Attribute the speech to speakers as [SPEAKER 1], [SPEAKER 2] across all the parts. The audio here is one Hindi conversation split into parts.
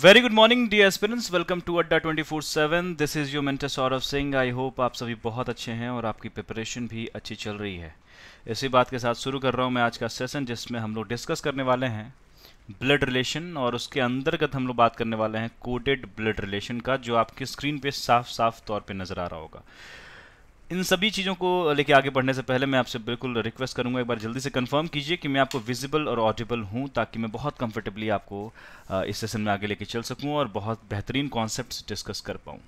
[SPEAKER 1] Very good morning dear aspirants welcome to Adda 24/7 this is your mentor Saurabh Singh I hope आप सभी बहुत अच्छे हैं और आपकी प्रिपरेशन भी अच्छी चल रही है इसी बात के साथ शुरू कर रहा हूँ मैं आज का सेशन जिसमें हम लोग डिस्कस करने वाले हैं ब्लड रिलेशन और उसके अंतर्गत हम लोग बात करने वाले हैं कोडेड ब्लड रिलेशन का जो आपकी स्क्रीन पे साफ साफ तौर पे नज़र आ रहा होगा इन सभी चीज़ों को लेके आगे बढ़ने से पहले मैं आपसे बिल्कुल रिक्वेस्ट करूंगा एक बार जल्दी से कंफर्म कीजिए कि मैं आपको विजिबल और ऑडिबल हूं ताकि मैं बहुत कंफर्टेबली आपको इस सेशन में आगे लेके चल सकूं और बहुत बेहतरीन कॉन्सेप्ट डिस्कस कर पाऊं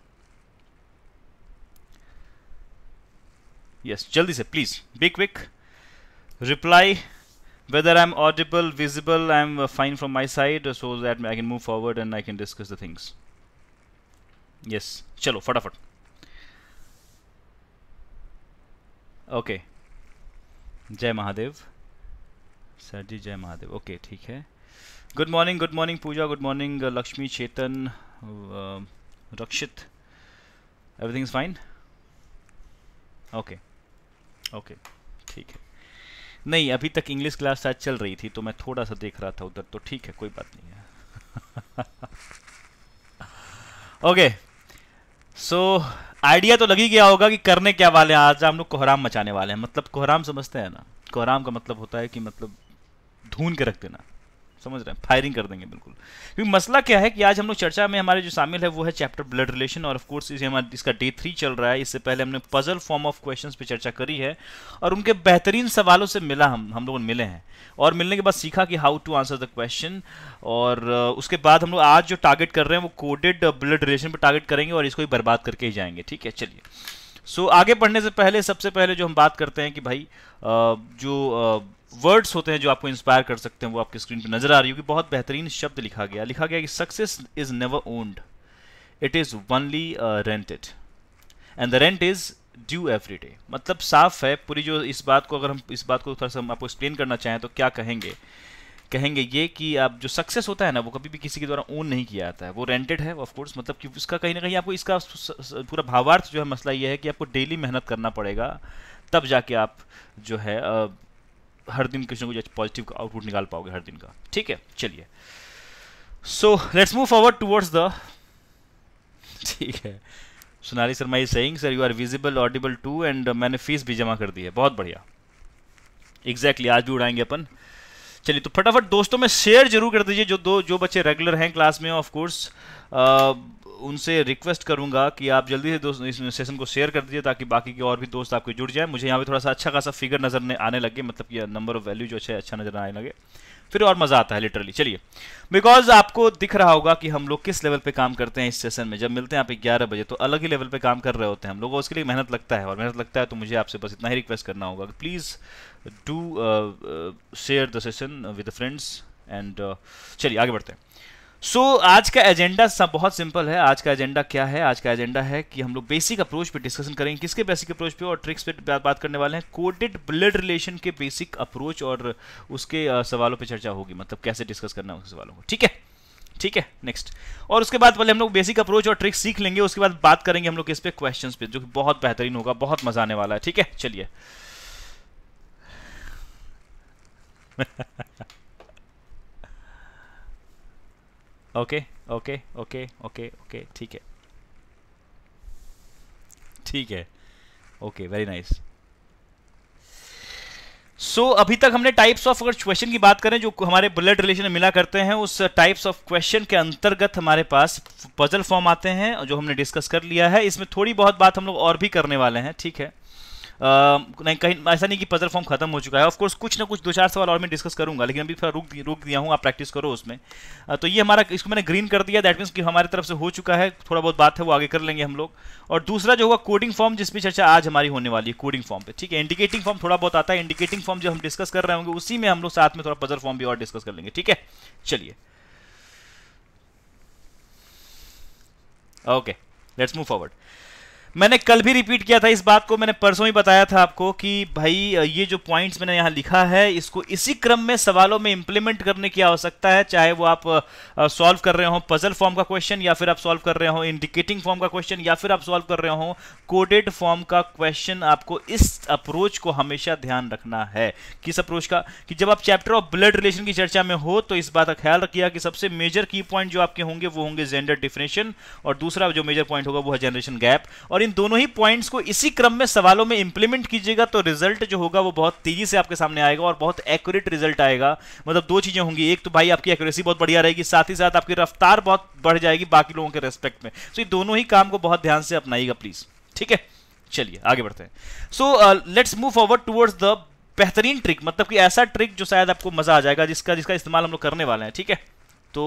[SPEAKER 1] यस yes, जल्दी से please be quick reply whether I am audible visible I am fine from my side so that I can move forward and I can discuss the things yes चलो फटाफट -फड़. ओके जय महादेव सर जी जय महादेव ओके ठीक है good morning good morning Puja good morning Lakshmi Chetan Rakshit everything is fine okay okay ठीक है नहीं अभी तक इंग्लिश क्लास शायद चल रही थी तो मैं थोड़ा सा देख रहा था उधर तो ठीक है कोई बात नहीं है ओके सो आइडिया तो लग ही गया होगा कि करने क्या वाले हैं आज हम लोग कोहराम मचाने वाले हैं मतलब कोहराम समझते हैं ना कोहराम का मतलब होता है कि मतलब धून के रख देना समझ रहे हैं फायरिंग कर देंगे बिल्कुल क्योंकि मसला क्या है कि आज हम लोग चर्चा में हमारे जो शामिल है वो है चैप्टर ब्लड रिलेशन और ऑफकोर्स इसे हमारा इसका डे थ्री चल रहा है इससे पहले हमने पजल फॉर्म ऑफ क्वेश्चन पर चर्चा करी है और उनके बेहतरीन सवालों से मिला हम हम लोग मिले हैं और मिलने के बाद सीखा कि how to answer the question और उसके बाद हम लोग आज जो टारगेट कर रहे हैं वो कोडेड ब्लड रिलेशन पर टारगेट करेंगे और इसको ही बर्बाद करके ही जाएंगे ठीक है चलिए सो so, आगे पढ़ने से पहले सबसे पहले जो हम बात करते हैं कि भाई जो वर्ड्स होते हैं जो आपको इंस्पायर कर सकते हैं वो आपकी स्क्रीन पर नजर आ रही होगी बहुत बेहतरीन शब्द लिखा गया लिखा गया कि success is never owned it is only rented and the rent is due every day मतलब साफ है पूरी जो इस बात को अगर हम इस बात को थोड़ा सा आपको एक्सप्लेन करना चाहें तो क्या कहेंगे कहेंगे ये कि आप जो सक्सेस होता है ना वो कभी भी किसी के द्वारा ओन नहीं किया जाता है वो रेंटेड है ऑफ कोर्स मतलब कि उसका कहीं ना कहीं आपको इसका पूरा भावार्थ जो है मसला ये है कि आपको डेली मेहनत करना पड़ेगा तब जाके आप जो है uh, हर दिन कुछ ना कुछ पॉजिटिव आउटपुट निकाल पाओगे हर दिन का ठीक है चलिए so let's move forward towards the ठीक है Sonali Sharma is saying sir you are visible audible too and मैंने फीस भी जमा कर दी है बहुत बढ़िया एग्जैक्टली exactly, आज भी उड़ाएंगे अपन चलिए तो फटाफट दोस्तों में शेयर जरूर कर दीजिए जो दो जो बच्चे रेगुलर हैं क्लास में ऑफ कोर्स उनसे रिक्वेस्ट करूंगा कि आप जल्दी से दोस्त इस सेशन को शेयर कर दीजिए ताकि बाकी के और भी दोस्त आपके जुड़ जाए मुझे यहाँ पे थोड़ा सा अच्छा खासा फिगर नज़र आने लगे मतलब कि नंबर ऑफ वैल्यू जो अच्छा अच्छा नज़र आने लगे फिर और मज़ा आता है लिटरली चलिए बिकॉज आपको दिख रहा होगा कि हम लोग किस लेवल पे काम करते हैं इस सेशन में जब मिलते हैं आप ग्यारह बजे तो अलग ही लेवल पे काम कर रहे होते हैं हम लोगों उसके लिए मेहनत लगता है और मेहनत लगता है तो मुझे आपसे बस इतना ही रिक्वेस्ट करना होगा कि please do share the session with friends and चलिए आगे बढ़ते हैं सो so, आज का एजेंडा सब बहुत सिंपल है आज का एजेंडा क्या है आज का एजेंडा है कि हम लोग बेसिक अप्रोच पे डिस्कशन करेंगे किसके बेसिक अप्रोच पे और ट्रिक्स पे बात करने वाले हैं कोडेड ब्लड रिलेशन के बेसिक अप्रोच और उसके सवालों पे चर्चा होगी मतलब कैसे डिस्कस करना है उस सवालों को ठीक है ठीक है नेक्स्ट और उसके बाद पहले हम लोग बेसिक अप्रोच और ट्रिक्स सीख लेंगे उसके बाद बात करेंगे हम लोग इस पर क्वेश्चन पे जो कि बहुत बेहतरीन होगा बहुत मजा आने वाला है ठीक है चलिए okay okay okay okay okay ठीक है ठीक है ओके वेरी नाइस सो अभी तक हमने टाइप्स ऑफ अगर क्वेश्चन की बात करें जो हमारे बुलेट रिलेशन में मिला करते हैं उस टाइप्स ऑफ क्वेश्चन के अंतर्गत हमारे पास पजल फॉर्म आते हैं जो हमने डिस्कस कर लिया है इसमें थोड़ी बहुत बात हम लोग और भी करने वाले हैं ठीक है नहीं कहीं ऐसा नहीं कि पजल फॉर्म खत्म हो चुका है ऑफकोर्स कुछ ना कुछ दो चार सवाल और मैं डिस्कस करूंगा लेकिन अभी थोड़ा रुक रुक दिया हूँ आप प्रैक्टिस करो उसमें तो ये हमारा इसको मैंने ग्रीन कर दिया दैट मीन्स कि हमारी तरफ से हो चुका है थोड़ा बहुत बात है वो आगे कर लेंगे हम लोग और दूसरा जो होगा कोडिंग फॉर्म जिसमें चर्चा आज हमारी होने वाली है कोडिंग फॉर्म पर ठीक है इंडिकेटिंग फॉर्म थोड़ा बहुत आता है इंडिकेटिंग फॉर्म जो हम डिस्कस कर रहे होंगे उसी में हम लोग साथ में थोड़ा पजल फॉर्म भी और डिस्कस कर लेंगे ठीक है चलिए ओके लेट्स मूव फॉरवर्ड मैंने कल भी रिपीट किया था इस बात को मैंने परसों ही बताया था आपको कि भाई ये जो पॉइंट्स मैंने यहाँ लिखा है इसको इसी क्रम में सवालों में इंप्लीमेंट करने की आवश्यकता है चाहे वो आप सॉल्व कर रहे हो पजल फॉर्म का क्वेश्चन या फिर आप सॉल्व कर रहे हो इंडिकेटिंग फॉर्म का क्वेश्चन या फिर आप सॉल्व कर रहे हो कोडेड फॉर्म का क्वेश्चन आपको इस अप्रोच को हमेशा ध्यान रखना है किस अप्रोच का कि जब आप चैप्टर ऑफ ब्लड रिलेशन की चर्चा में हो तो इस बात का ख्याल रखिएगा कि सबसे मेजर की पॉइंट जो आपके होंगे वो होंगे जेंडर डिफिनेशन और दूसरा जो मेजर पॉइंट होगा वो है जनरेशन गैप और इन दोनों ही पॉइंट्स को इसी क्रम में सवालों में इंप्लीमेंट कीजिएगा तो रिजल्ट जो होगा वो बहुत तेजी से आपके सामने आएगा और बहुत एक्यूरेट रिजल्ट आएगा मतलब दो चीजें होंगी एक तो भाई आपकी एक्यूरेसी बहुत बढ़िया रहेगी साथ ही साथ आपकी रफ्तार बहुत बढ़ जाएगी बाकी लोगों के रेस्पेक्ट में सो ये दोनों ही काम को बहुत ध्यान से अपनाइएगा प्लीज ठीक है चलिए आगे बढ़ते हैं so let's move forward towards the बेहतरीन ट्रिक मतलब कि ऐसा ट्रिक जो शायद आपको मजा आ जाएगा जिसका जिसका इस्तेमाल हम लोग करने वाले हैं ठीक है तो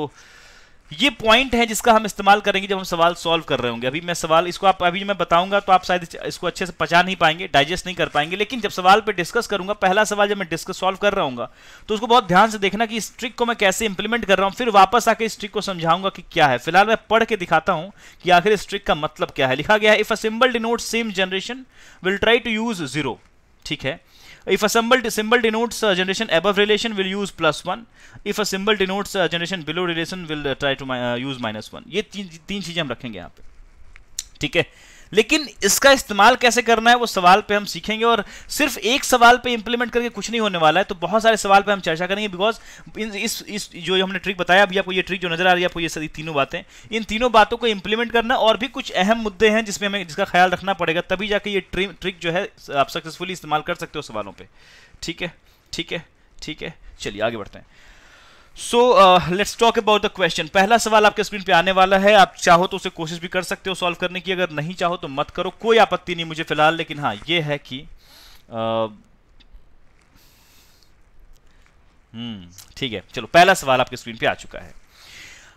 [SPEAKER 1] ये पॉइंट है जिसका हम इस्तेमाल करेंगे जब हम सवाल सॉल्व कर रहे होंगे अभी मैं सवाल इसको आप अभी मैं बताऊंगा तो आप शायद इसको अच्छे से पचा नहीं पाएंगे डाइजेस्ट नहीं कर पाएंगे लेकिन जब सवाल पे डिस्कस करूंगा पहला सवाल जब मैं डिस्कस सॉल्व कर रहा हूँ तो उसको बहुत ध्यान से देखना कि इस ट्रिक को मैं कैसे इंप्लीमेंट कर रहा हूँ फिर वापस आकर इस ट्रिक को समझाऊंगा कि क्या है फिलहाल मैं पढ़ के दिखाता हूँ कि आखिर इस ट्रिक का मतलब क्या है लिखा गया है if a symbol denote same generation will try to use zero ठीक है If a symbol, symbol denotes a generation above relation, we'll use plus 1. If a symbol denotes a generation below relation, we'll uh, try to uh, use minus 1. ये तीन तीन चीज़ें हम रखेंगे यहाँ पे लेकिन इसका इस्तेमाल कैसे करना है वो सवाल पे हम सीखेंगे और सिर्फ एक सवाल पे इंप्लीमेंट करके कुछ नहीं होने वाला है तो बहुत सारे सवाल पे हम चर्चा करेंगे बिकॉज इस इस जो हमने ट्रिक बताया अभी आपको ये ट्रिक जो नजर आ रही है आपको ये सारी तीनों बातें इन तीनों बातों को इंप्लीमेंट करना और भी कुछ अहम मुद्दे हैं जिसमें हमें जिसका ख्याल रखना पड़ेगा तभी जाके ये ट्रिक जो है आप सक्सेसफुली इस्तेमाल कर सकते हो सवालों पर ठीक है ठीक है ठीक है चलिए आगे बढ़ते हैं so let's talk about the question पहला सवाल आपके स्क्रीन पे आने वाला है आप चाहो तो उसे कोशिश भी कर सकते हो सॉल्व करने की अगर नहीं चाहो तो मत करो कोई आपत्ति नहीं मुझे फिलहाल लेकिन हाँ ये है कि uh, हम्म ठीक है चलो पहला सवाल आपके स्क्रीन पे आ चुका है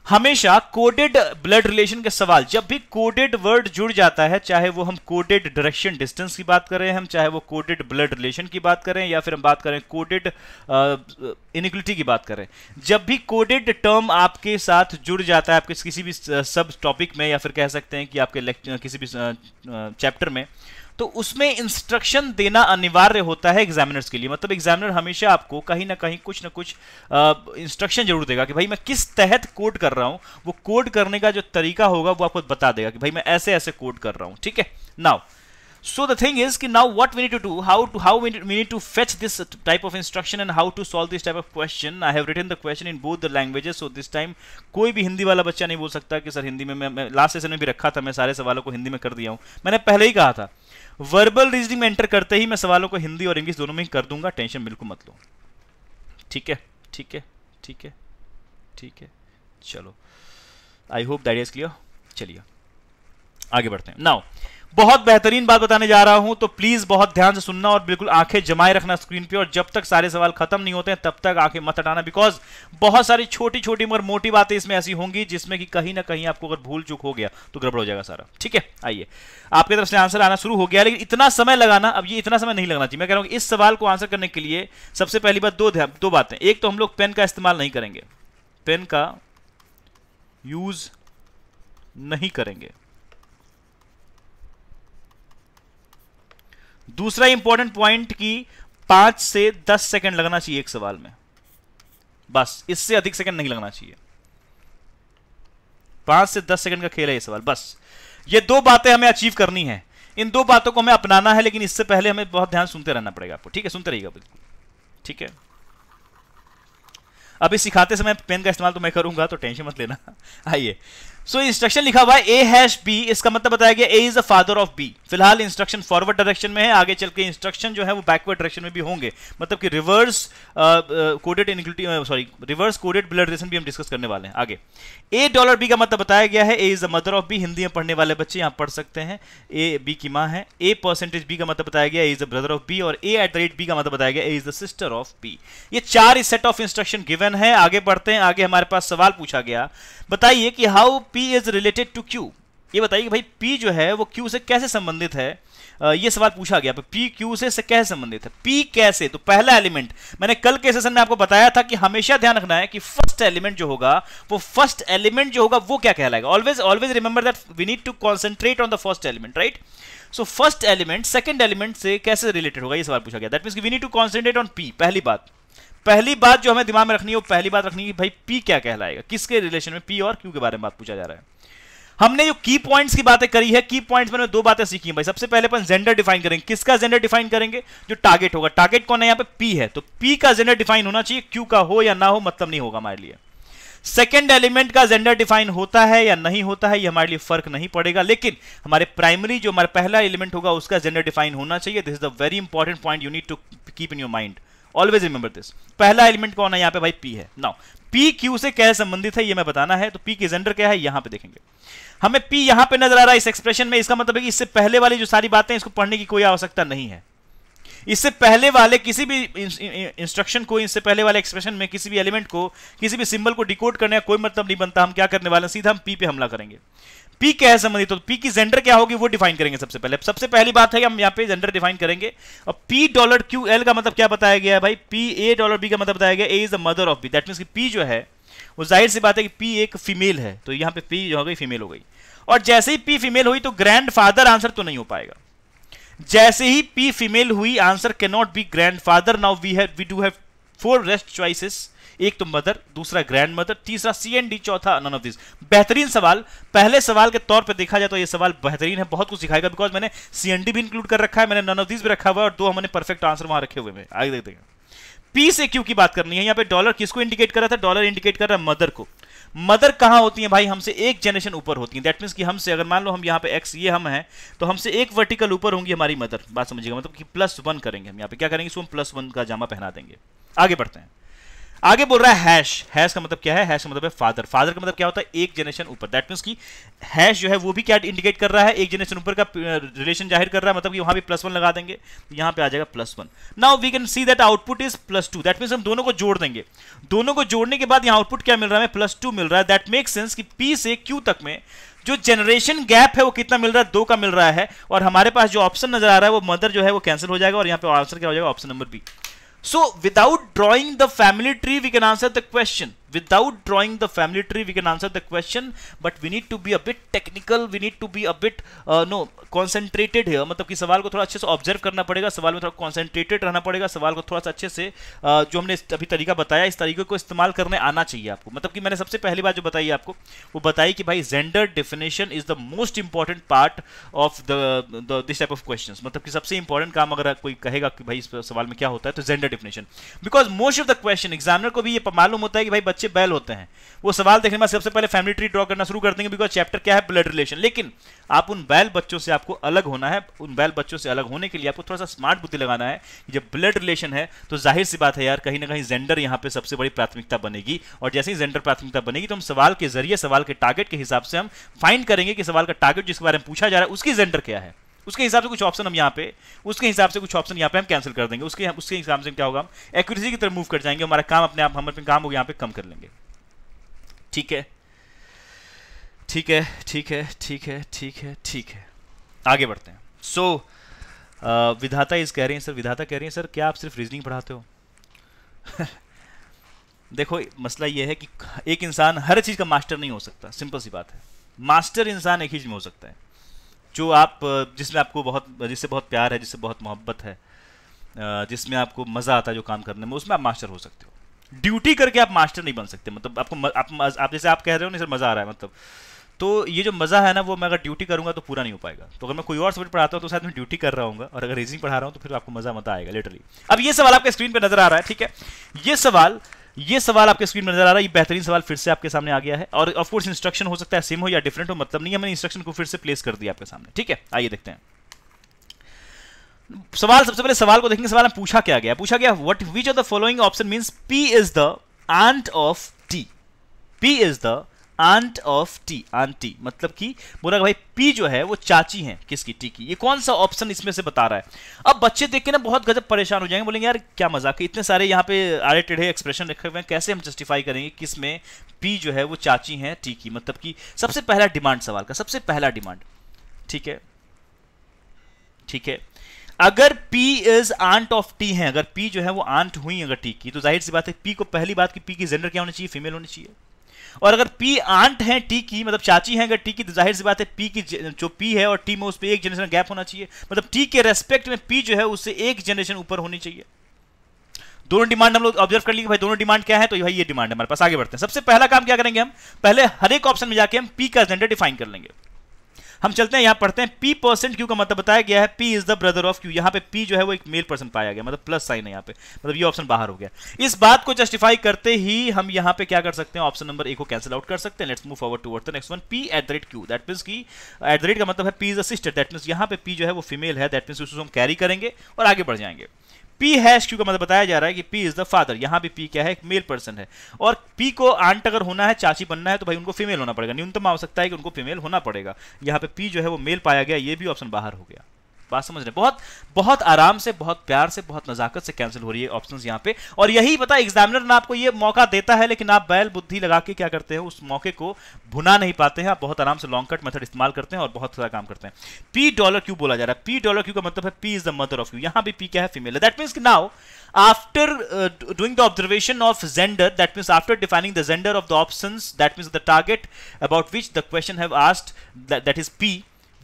[SPEAKER 1] हमेशा कोडेड ब्लड रिलेशन के सवाल जब भी कोडेड वर्ड जुड़ जाता है चाहे वो हम कोडेड डायरेक्शन डिस्टेंस की बात करें हम चाहे वो कोडेड ब्लड रिलेशन की बात करें या फिर हम बात करें कोडेड इनिक्विटी की बात करें जब भी कोडेड टर्म आपके साथ जुड़ जाता है आपके किसी भी सब टॉपिक में या फिर कह सकते हैं कि आपके किसी भी चैप्टर में तो उसमें इंस्ट्रक्शन देना अनिवार्य होता है एग्जामिनर्स के लिए मतलब एग्जामिनर हमेशा आपको कहीं ना कहीं कुछ ना कुछ इंस्ट्रक्शन जरूर देगा कि भाई मैं किस तहत कोड कर रहा हूं वो कोड करने का जो तरीका होगा वो आपको बता देगा कि भाई मैं ऐसे ऐसे कोड कर रहा हूं ठीक है now so the thing is कि now what we to to do how to how we need, we need to fetch this type of instruction and how to solve this type of question i have written the question in both the कोई भी हिंदी वाला बच्चा नहीं बोल सकता कि सर हिंदी में मैं लास्ट सेशन में भी रखा था मैं सारे सवालों को हिंदी में कर दिया हूं मैंने पहले ही कहा था वर्बल रीजनिंग में एंटर करते ही मैं सवालों को हिंदी और इंग्लिश दोनों में ही कर दूंगा टेंशन बिल्कुल मत लो ठीक है ठीक है ठीक है ठीक है चलो I hope that is clear चलिए आगे बढ़ते हैं नाउ बहुत बेहतरीन बात बताने जा रहा हूं तो प्लीज बहुत ध्यान से सुनना और बिल्कुल आंखें जमाए रखना स्क्रीन पे और जब तक सारे सवाल खत्म नहीं होते हैं तब तक आंखें मत हटाना बिकॉज बहुत सारी छोटी छोटी मगर मोटी बातें इसमें ऐसी होंगी जिसमें कि कहीं ना कहीं आपको अगर भूल चुक हो गया तो गड़बड़ हो जाएगा सारा ठीक है आइए आपकी तरफ से आंसर आना शुरू हो गया लेकिन इतना समय लगाना अब ये इतना समय नहीं लगना चाहिए मैं कह रहा हूं इस सवाल को आंसर करने के लिए सबसे पहली बात दो दो बातें एक तो हम लोग पेन का इस्तेमाल नहीं करेंगे पेन का यूज नहीं करेंगे दूसरा इंपॉर्टेंट पॉइंट की पांच से दस सेकंड लगना चाहिए एक सवाल में बस इससे अधिक सेकंड नहीं लगना चाहिए पांच से दस सेकंड का खेल है ये सवाल बस ये दो बातें हमें अचीव करनी है इन दो बातों को हमें अपनाना है लेकिन इससे पहले हमें बहुत ध्यान सुनते रहना पड़ेगा आपको ठीक है सुनते रहिएगा बिल्कुल ठीक है अभी सिखाते समय पेन का इस्तेमाल तो मैं करूंगा तो टेंशन मत लेना आइए सो so, इंस्ट्रक्शन लिखा हुआ है ए हैश बी इसका मतलब बताया गया A is a father of B फिलहाल इंस्ट्रक्शन फॉरवर्ड डायरेक्शन में है आगे चल के इंस्ट्रक्शन जो है वो बैकवर्ड डायरेक्शन में भी होंगे मतलब कि reverse coded inclusive sorry reverse coded blood relation भी हम डिस्कस करने वाले हैं आगे ए डॉलर बी का मतलब बताया गया है A is a mother of B Hindi में पढ़ने वाले बच्चे यहाँ पढ़ सकते हैं ए बी की माँ है ए परसेंटेज बी का मतलब बताया गया A is a brother of B और A at the rate B का मतलब बताया गया A is the sister of B ये चार सेट ऑफ इंस्ट्रक्शन गिवन है आगे बढ़ते हैं आगे हमारे पास सवाल पूछा गया बताइए कि how P P is related to Q ये बताइए कि भाई पी जो है वो क्यू से कैसे संबंधित है ये सवाल पूछा गया पी क्यू से, से कैसे संबंधित है पी कैसे तो पहला एलिमेंट मैंने कल के सेशन में आपको बताया था कि हमेशा ध्यान रखना है कि फर्स्ट एलिमेंट जो होगा वो फर्स्ट एलिमेंट जो होगा वो क्या कहलाएगा always always remember that we need to concentrate on the first element right so first element second element से कैसे रिलेटेड होगा ये सवाल पूछा गया that mean we need to concentrate on P पहली बात पहली बात जो हमें दिमाग में रखनी है वो पहली बात रखनी है भाई पी क्या कहलाएगा किसके रिलेशन में पी और क्यू के बारे में बात पूछा जा रहा है हमने जो की पॉइंट्स की बातें करी है की पॉइंट्स में दो बातें सीखी भाई सबसे पहले अपन जेंडर डिफाइन करेंगे किसका जेंडर डिफाइन करेंगे जो टारगेट होगा टारगेट कौन है यहाँ पे पी है तो पी का जेंडर डिफाइन होना चाहिए क्यू का हो या ना हो मतलब नहीं होगा हमारे लिए सेकेंड एलिमेंट का जेंडर डिफाइन होता है या नहीं होता है ये हमारे लिए फर्क नहीं पड़ेगा लेकिन हमारे प्राइमरी जो हमारा पहला एलिमेंट होगा उसका जेंडर डिफाइन होना चाहिए this is a very important point you need to keep in your mind always remember this पहला एलिमेंट कौन है यहाँ पे भाई पी है नाउ पी क्यू से क्या संबंधित है ये मैं बताना है तो पी की जेंडर क्या है यहां पे देखेंगे हमें पी यहां पे नजर आ रहा है इस एक्सप्रेशन में इसका मतलब है कि इससे पहले वाली जो सारी बातें इसको पढ़ने की कोई आवश्यकता नहीं है इससे पहले वाले किसी भी इंस्ट्रक्शन को इससे पहले वाले एक्सप्रेशन में किसी भी एलिमेंट को किसी भी सिंबल को डिकोड करने का कोई मतलब नहीं बनता हम क्या करने वाले सीधा हम पी पे हमला करेंगे पी क्या है संबंधित तो पी की जेंडर क्या होगी वो डिफाइन करेंगे सबसे पहले सबसे पहली बात है कि हम यहाँ पे जेंडर डिफाइन करेंगे और पी डॉलर क्यू एल का मतलब क्या बताया गया है भाई पी ए डॉलर बी का मतलब बताया गया A is the mother of B that means कि पी जो है वो जाहिर सी बात है कि पी एक फीमेल है तो यहाँ पे पी जो हो गई फीमेल हो गई और जैसे ही पी फीमेल हुई तो ग्रैंड फादर आंसर तो नहीं हो पाएगा जैसे ही पी फीमेल हुई answer cannot be grandfather now we have we do have four rest choices एक तो मदर दूसरा ग्रैंड मदर तीसरा सी एंड डी चौथा नन ऑफ दिस बेहतरीन सवाल पहले सवाल के तौर पर देखा जाए तो ये सवाल बेहतरीन है बहुत कुछ सिखाएगा बिकॉज मैंने सी डी भी इंक्लूड कर रखा है मैंने नन ऑफ दिस भी रखा हुआ है और दो हमने परफेक्ट आंसर वहां रखे हुए हैं आगे देखते हैं पी से क्यू की बात करनी है यहाँ पे डॉलर किसको इंडिकेट कर रहा था डॉलर इंडिकेट कर रहा है मदर को मदर कहाँ होती है भाई हमसे एक जनरेशन ऊपर होती है दैट मीन्स कि हमसे अगर मान लो हम यहाँ पे एक्स ये हम हैं तो हमसे एक वर्टिकल ऊपर होंगी हमारी मदर बात समझिएगा मतलब कि प्लस वन करेंगे हम यहाँ पे क्या करेंगे इसको हम प्लस वन का जामा पहना देंगे आगे बढ़ते हैं आगे बोल रहा है हैश हैश का मतलब क्या है हैश का मतलब है फादर फादर का मतलब क्या होता है एक जनरेशन ऊपर दैट मीन्स की हैश जो है वो भी क्या इंडिकेट कर रहा है एक जनरेशन ऊपर का रिलेशन जाहिर कर रहा है मतलब कि वहां भी प्लस वन लगा देंगे तो यहां पे आ जाएगा plus one now we can see that output is plus two that means हम दोनों को जोड़ देंगे दोनों को जोड़ने के बाद यहां आउटपुट क्या मिल रहा है प्लस टू मिल रहा है दैट मेक सेंस कि पी से क्यू तक में जो जनरेशन गैप है वो कितना मिल रहा है दो का मिल रहा है और हमारे पास जो ऑप्शन नजर आ रहा है वो मदर जो है वो कैंसिल हो जाएगा और यहाँ पे आंसर क्या हो जाएगा option number B So without drawing the family tree, we can answer the question. without drawing the family tree we can answer the question but we need to be a bit technical we need to be a bit uh, no concentrated here मतलब कि सवाल को थोड़ा अच्छे से ऑब्जर्व करना पड़ेगा सवाल में थोड़ा कॉन्सेंट्रेटेड रहना पड़ेगा सवाल को थोड़ा सा अच्छे से uh, जो हमने अभी तरीका बताया इस तरीके को इस्तेमाल करने आना चाहिए आपको मतलब कि मैंने सबसे पहली बात जो बताई आपको वो बताई कि भाई gender definition is the most important part of the this type of question मतलब कि सबसे इंपॉर्टेंट काम अगर कोई कहेगा कि भाई इस सवाल में क्या होता है तो gender definition because most of the question examiner को भी ये मालूम होता है कि भाई बच्चे बैल होते हैं वो सवाल देखने में सबसे पहले फैमिली ट्री ड्रॉ करना शुरू कर देंगे बिकॉज चैप्टर क्या है ब्लड रिलेशन लेकिन आप उन बैल बच्चों से आपको अलग होना है उन बैल बच्चों से अलग होने के लिए आपको थोड़ा सा स्मार्ट बुद्धि लगाना है जब ब्लड रिलेशन है तो जाहिर सी बात है यार कहीं ना कहीं जेंडर यहाँ पे सबसे बड़ी प्राथमिकता बनेगी और जैसे ही जेंडर प्राथमिकता बनेगी तो हम सवाल के जरिए सवाल के टारगेट के हिसाब से हम फाइंड करेंगे कि सवाल का टारगेट जिसके बारे में पूछा जा रहा है उसकी जेंडर क्या है उसके हिसाब से कुछ ऑप्शन हम यहाँ पे उसके हिसाब से कुछ ऑप्शन यहाँ पे हम कैंसिल कर देंगे उसके उसके हिसाब से क्या होगा हम एक्यूरेसी की तरफ मूव कर जाएंगे हमारा काम अपने आप हम अपने काम को यहाँ पे कम कर लेंगे ठीक है ठीक है ठीक है ठीक है ठीक है ठीक है आगे बढ़ते हैं सो so, विधाता इस कह रहे हैं सर विधाता कह रहे हैं सर क्या आप सिर्फ रीजनिंग पढ़ाते हो देखो मसला यह है कि एक इंसान हर चीज़ का मास्टर नहीं हो सकता सिंपल सी बात है मास्टर इंसान एक ही चीज़ में हो सकता है जो आप जिसमें आपको बहुत जिससे बहुत प्यार है जिससे बहुत मोहब्बत है जिसमें आपको मज़ा आता है जो काम करने में उसमें आप मास्टर हो सकते हो ड्यूटी करके आप मास्टर नहीं बन सकते मतलब आपको आप, आप जैसे आप कह रहे हो ना सर मज़ा आ रहा है मतलब तो ये जो मज़ा है ना वो मैं अगर ड्यूटी करूँगा तो पूरा नहीं हो पाएगा तो अगर मैं कोई और सब्जेक्ट पढ़ाता हूँ तो शायद मैं ड्यूटी कर रहा हूँ और अगर रीजनिंग पढ़ा रहा हूँ तो फिर आपको मज़ा मत आएगा लिटरली अब ये सवाल आपके स्क्रीन पर नजर आ रहा है ठीक है ये सवाल ये सवाल आपके स्क्रीन में नजर आ रहा है ये बेहतरीन सवाल फिर से आपके सामने आ गया है और ऑफकोर्स इंस्ट्रक्शन हो सकता है सेम हो या डिफरेंट हो मतलब नहीं है मैंने इंस्ट्रक्शन को फिर से प्लेस कर दिया आपके सामने ठीक है आइए देखते हैं सवाल सबसे पहले सवाल को देखेंगे सवाल में पूछा क्या गया पूछा गया what which of the following option means P is the aunt of T P is the aunt of T aunty मतलब कि बोला भाई पी जो है वो चाची है किसकी टी की ये कौन सा ऑप्शन इसमें से बता रहा है अब बच्चे देख के ना बहुत गजब परेशान हो जाएंगे बोलेंगे यार क्या मजाक है इतने सारे यहाँ पे आड़े टेढ़े एक्सप्रेशन रखे हुए हैं कैसे हम जस्टिफाई करेंगे किस में पी जो है वो चाची है टी की मतलब कि सबसे पहला डिमांड सवाल का सबसे पहला डिमांड ठीक है ठीक है अगर P is aunt of T है अगर P जो है वो आंट हुई अगर T की तो जाहिर सी बात है P को पहली बात की P की जेंडर क्या होनी चाहिए फीमेल होनी चाहिए और अगर पी आंट है टी की मतलब चाची है अगर टी की तो जाहिर सी बात है पी की जो पी है और टी में उस पर एक जनरेशन गैप होना चाहिए मतलब टी के रेस्पेक्ट में पी जो है उससे एक जनरेशन ऊपर होनी चाहिए दोनों डिमांड हम लोग ऑब्जर्व कर लेंगे भाई दोनों डिमांड क्या है तो भाई ये डिमांड हमारे पास आगे बढ़ते हैं सबसे पहला काम क्या करेंगे हम पहले हर एक ऑप्शन में जाके हम पी का जेंडर डिफाइन कर लेंगे हम चलते हैं यहां पढ़ते हैं पी परसेंट क्यू का मतलब बताया गया है P is the brother of Q यहां पे पी जो है वो एक मेल पर्सन पाया गया मतलब प्लस साइन है यहाँ पे मतलब ये ऑप्शन बाहर हो गया इस बात को जस्टिफाई करते ही हम यहाँ पे क्या कर सकते हैं ऑप्शन नंबर ए को कैंसिल आउट कर सकते हैं let's move forward toward the next one P at the rate Q that means की एट द रेट का मतलब है P is a sister that means यहां पे पी जो है वो फीमेल है दैट मीन्स उसको हम कैरी करेंगे और आगे बढ़ जाएंगे पी हैश क्यू का मतलब बताया जा रहा है कि पी इज द फादर यहाँ भी पी क्या है एक मेल पर्सन है और पी को आंट अगर होना है चाची बनना है तो भाई उनको फीमेल होना पड़ेगा न्यूनतम आवश्यकता है कि उनको फीमेल होना पड़ेगा यहां पे पी जो है वो मेल पाया गया ये भी ऑप्शन बाहर हो गया बात समझ रहे बहुत बहुत आराम से बहुत प्यार से बहुत नजाकत से कैंसिल हो रही है ऑप्शन यहाँ पे और यही पता एग्जामिनर ना आपको ये मौका देता है लेकिन आप बैल बुद्धि लगा के क्या करते हैं उस मौके को भुना नहीं पाते हैं आप बहुत आराम से लॉन्ग कट मेथड इस्तेमाल करते हैं और बहुत सारा काम करते हैं पी डॉलर क्यू बोला जा रहा है पी डॉलर क्यू का मतलब है P is the mother of you यहाँ भी पी क्या है female that means now after uh, doing the observation of gender that means after defining the gender of the options that means the target about which the question have asked that, that is p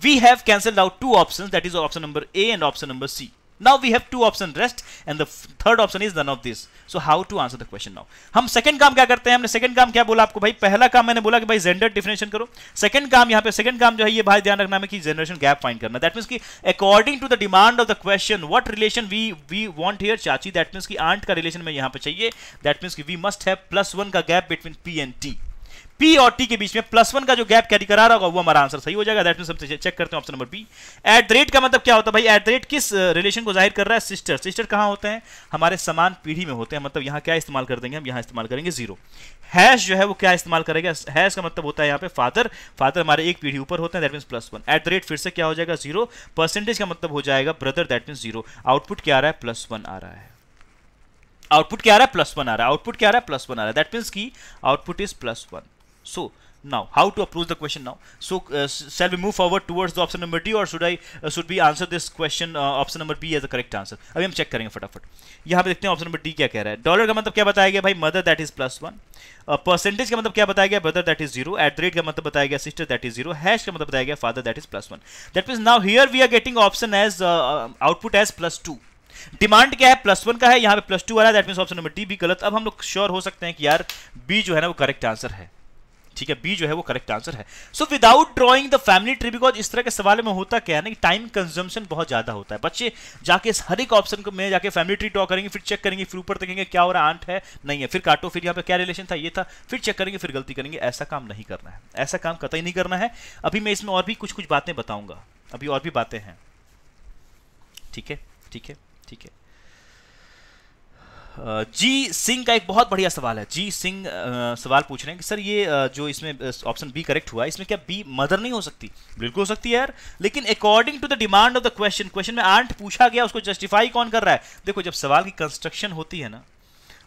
[SPEAKER 1] we have cancelled out two options that is option number A and option number C. Now we have two option rest and the third option is none of this. So how to answer the question now? हम second काम क्या करते हैं हमने second काम क्या बोला आपको भाई पहला काम मैंने बोला कि भाई जेंडर डिफिनेशन करो second काम यहाँ पे second काम जो है ये भाई ध्यान रखना है कि जनरेशन गैप फाइंड करना दैट मीन्स कि according to the demand of the question what relation we we want here चाची दैट मीन्स कि आंट का रिलेशन में यहाँ पे चाहिए दैट मीन्स कि we must have plus one का gap between P and T P और टी के बीच में प्लस वन का जो गैप कैरी करा रहा होगा वो हमारा आंसर सही हो जाएगा दैट मीन सबसे चेक करते हैं option number B at the rate का मतलब क्या होता है भाई एट द रेट किस रिलेशन uh, को जाहिर कर रहा है सिस्टर सिस्टर कहाँ होते हैं हमारे समान पीढ़ी में होते हैं मतलब यहाँ क्या इस्तेमाल कर देंगे हम यहाँ इस्तेमाल करेंगे जीरो हैश जो है वो क्या इस्तेमाल करेगा हैश का मतलब होता है यहाँ पे फादर फादर हमारे एक पीढ़ी ऊपर होते हैं that means plus one at the rate फिर से क्या हो जाएगा जीरो परसेंटेज का मतलब हो जाएगा brother that mean zero output क्या आ रहा है प्लस वन आ रहा है आउटपुट क्या आ रहा है प्लस वन आ रहा है आउटपुट क्या आ रहा है प्लस वन आ रहा है दैट मीन्स की output is plus one so now how to approach the question now so uh, shall we move forward towards the option number d or should i uh, should we answer this question uh, option number b as the correct answer अभी हम चेक करेंगे फटाफट यहाँ पे देखते हैं ऑप्शन नंबर डी क्या कह रहा है डॉलर का मतलब क्या बताया गया भाई mother that is plus one percentage का मतलब क्या बताया गया brother that is zero at the rate का मतलब बताया गया sister that is zero hash का मतलब बताया गया father that is plus one that mean now here we are getting option as output as plus two डिमांड क्या है प्लस वन का है यहाँ पे प्लस टू आ रहा है that mean option number D भी गलत अब हम लोग श्योर हो सकते हैं कि यार बी जो है ना वो करेक्ट आंसर है ठीक है बी जो है वो करेक्ट आंसर है so without drawing the family tree because इस तरह के सवाल में होता क्या है ना कि टाइम कंजम्पन बहुत ज्यादा होता है बच्चे जाके इस हर एक ऑप्शन को में जाके फैमिली ट्री ड्रॉ करेंगे फिर चेक करेंगे फिर ऊपर देखेंगे क्या हो रहा आंट है नहीं है फिर काटो फिर यहाँ पे क्या रिलेशन था ये था फिर चेक करेंगे फिर गलती करेंगे ऐसा काम नहीं करना है ऐसा काम कतई नहीं करना है अभी मैं इसमें और भी कुछ कुछ बातें बताऊंगा अभी और भी बातें हैं ठीक है ठीक है ठीक है जी सिंह का एक बहुत बढ़िया सवाल है जी सिंह सवाल पूछ रहे हैं कि सर ये जो इसमें ऑप्शन बी करेक्ट हुआ इसमें क्या बी मदर नहीं हो सकती बिल्कुल हो सकती है यार लेकिन according to the demand of the question question में आंट पूछा गया उसको जस्टिफाई कौन कर रहा है देखो जब सवाल की कंस्ट्रक्शन होती है ना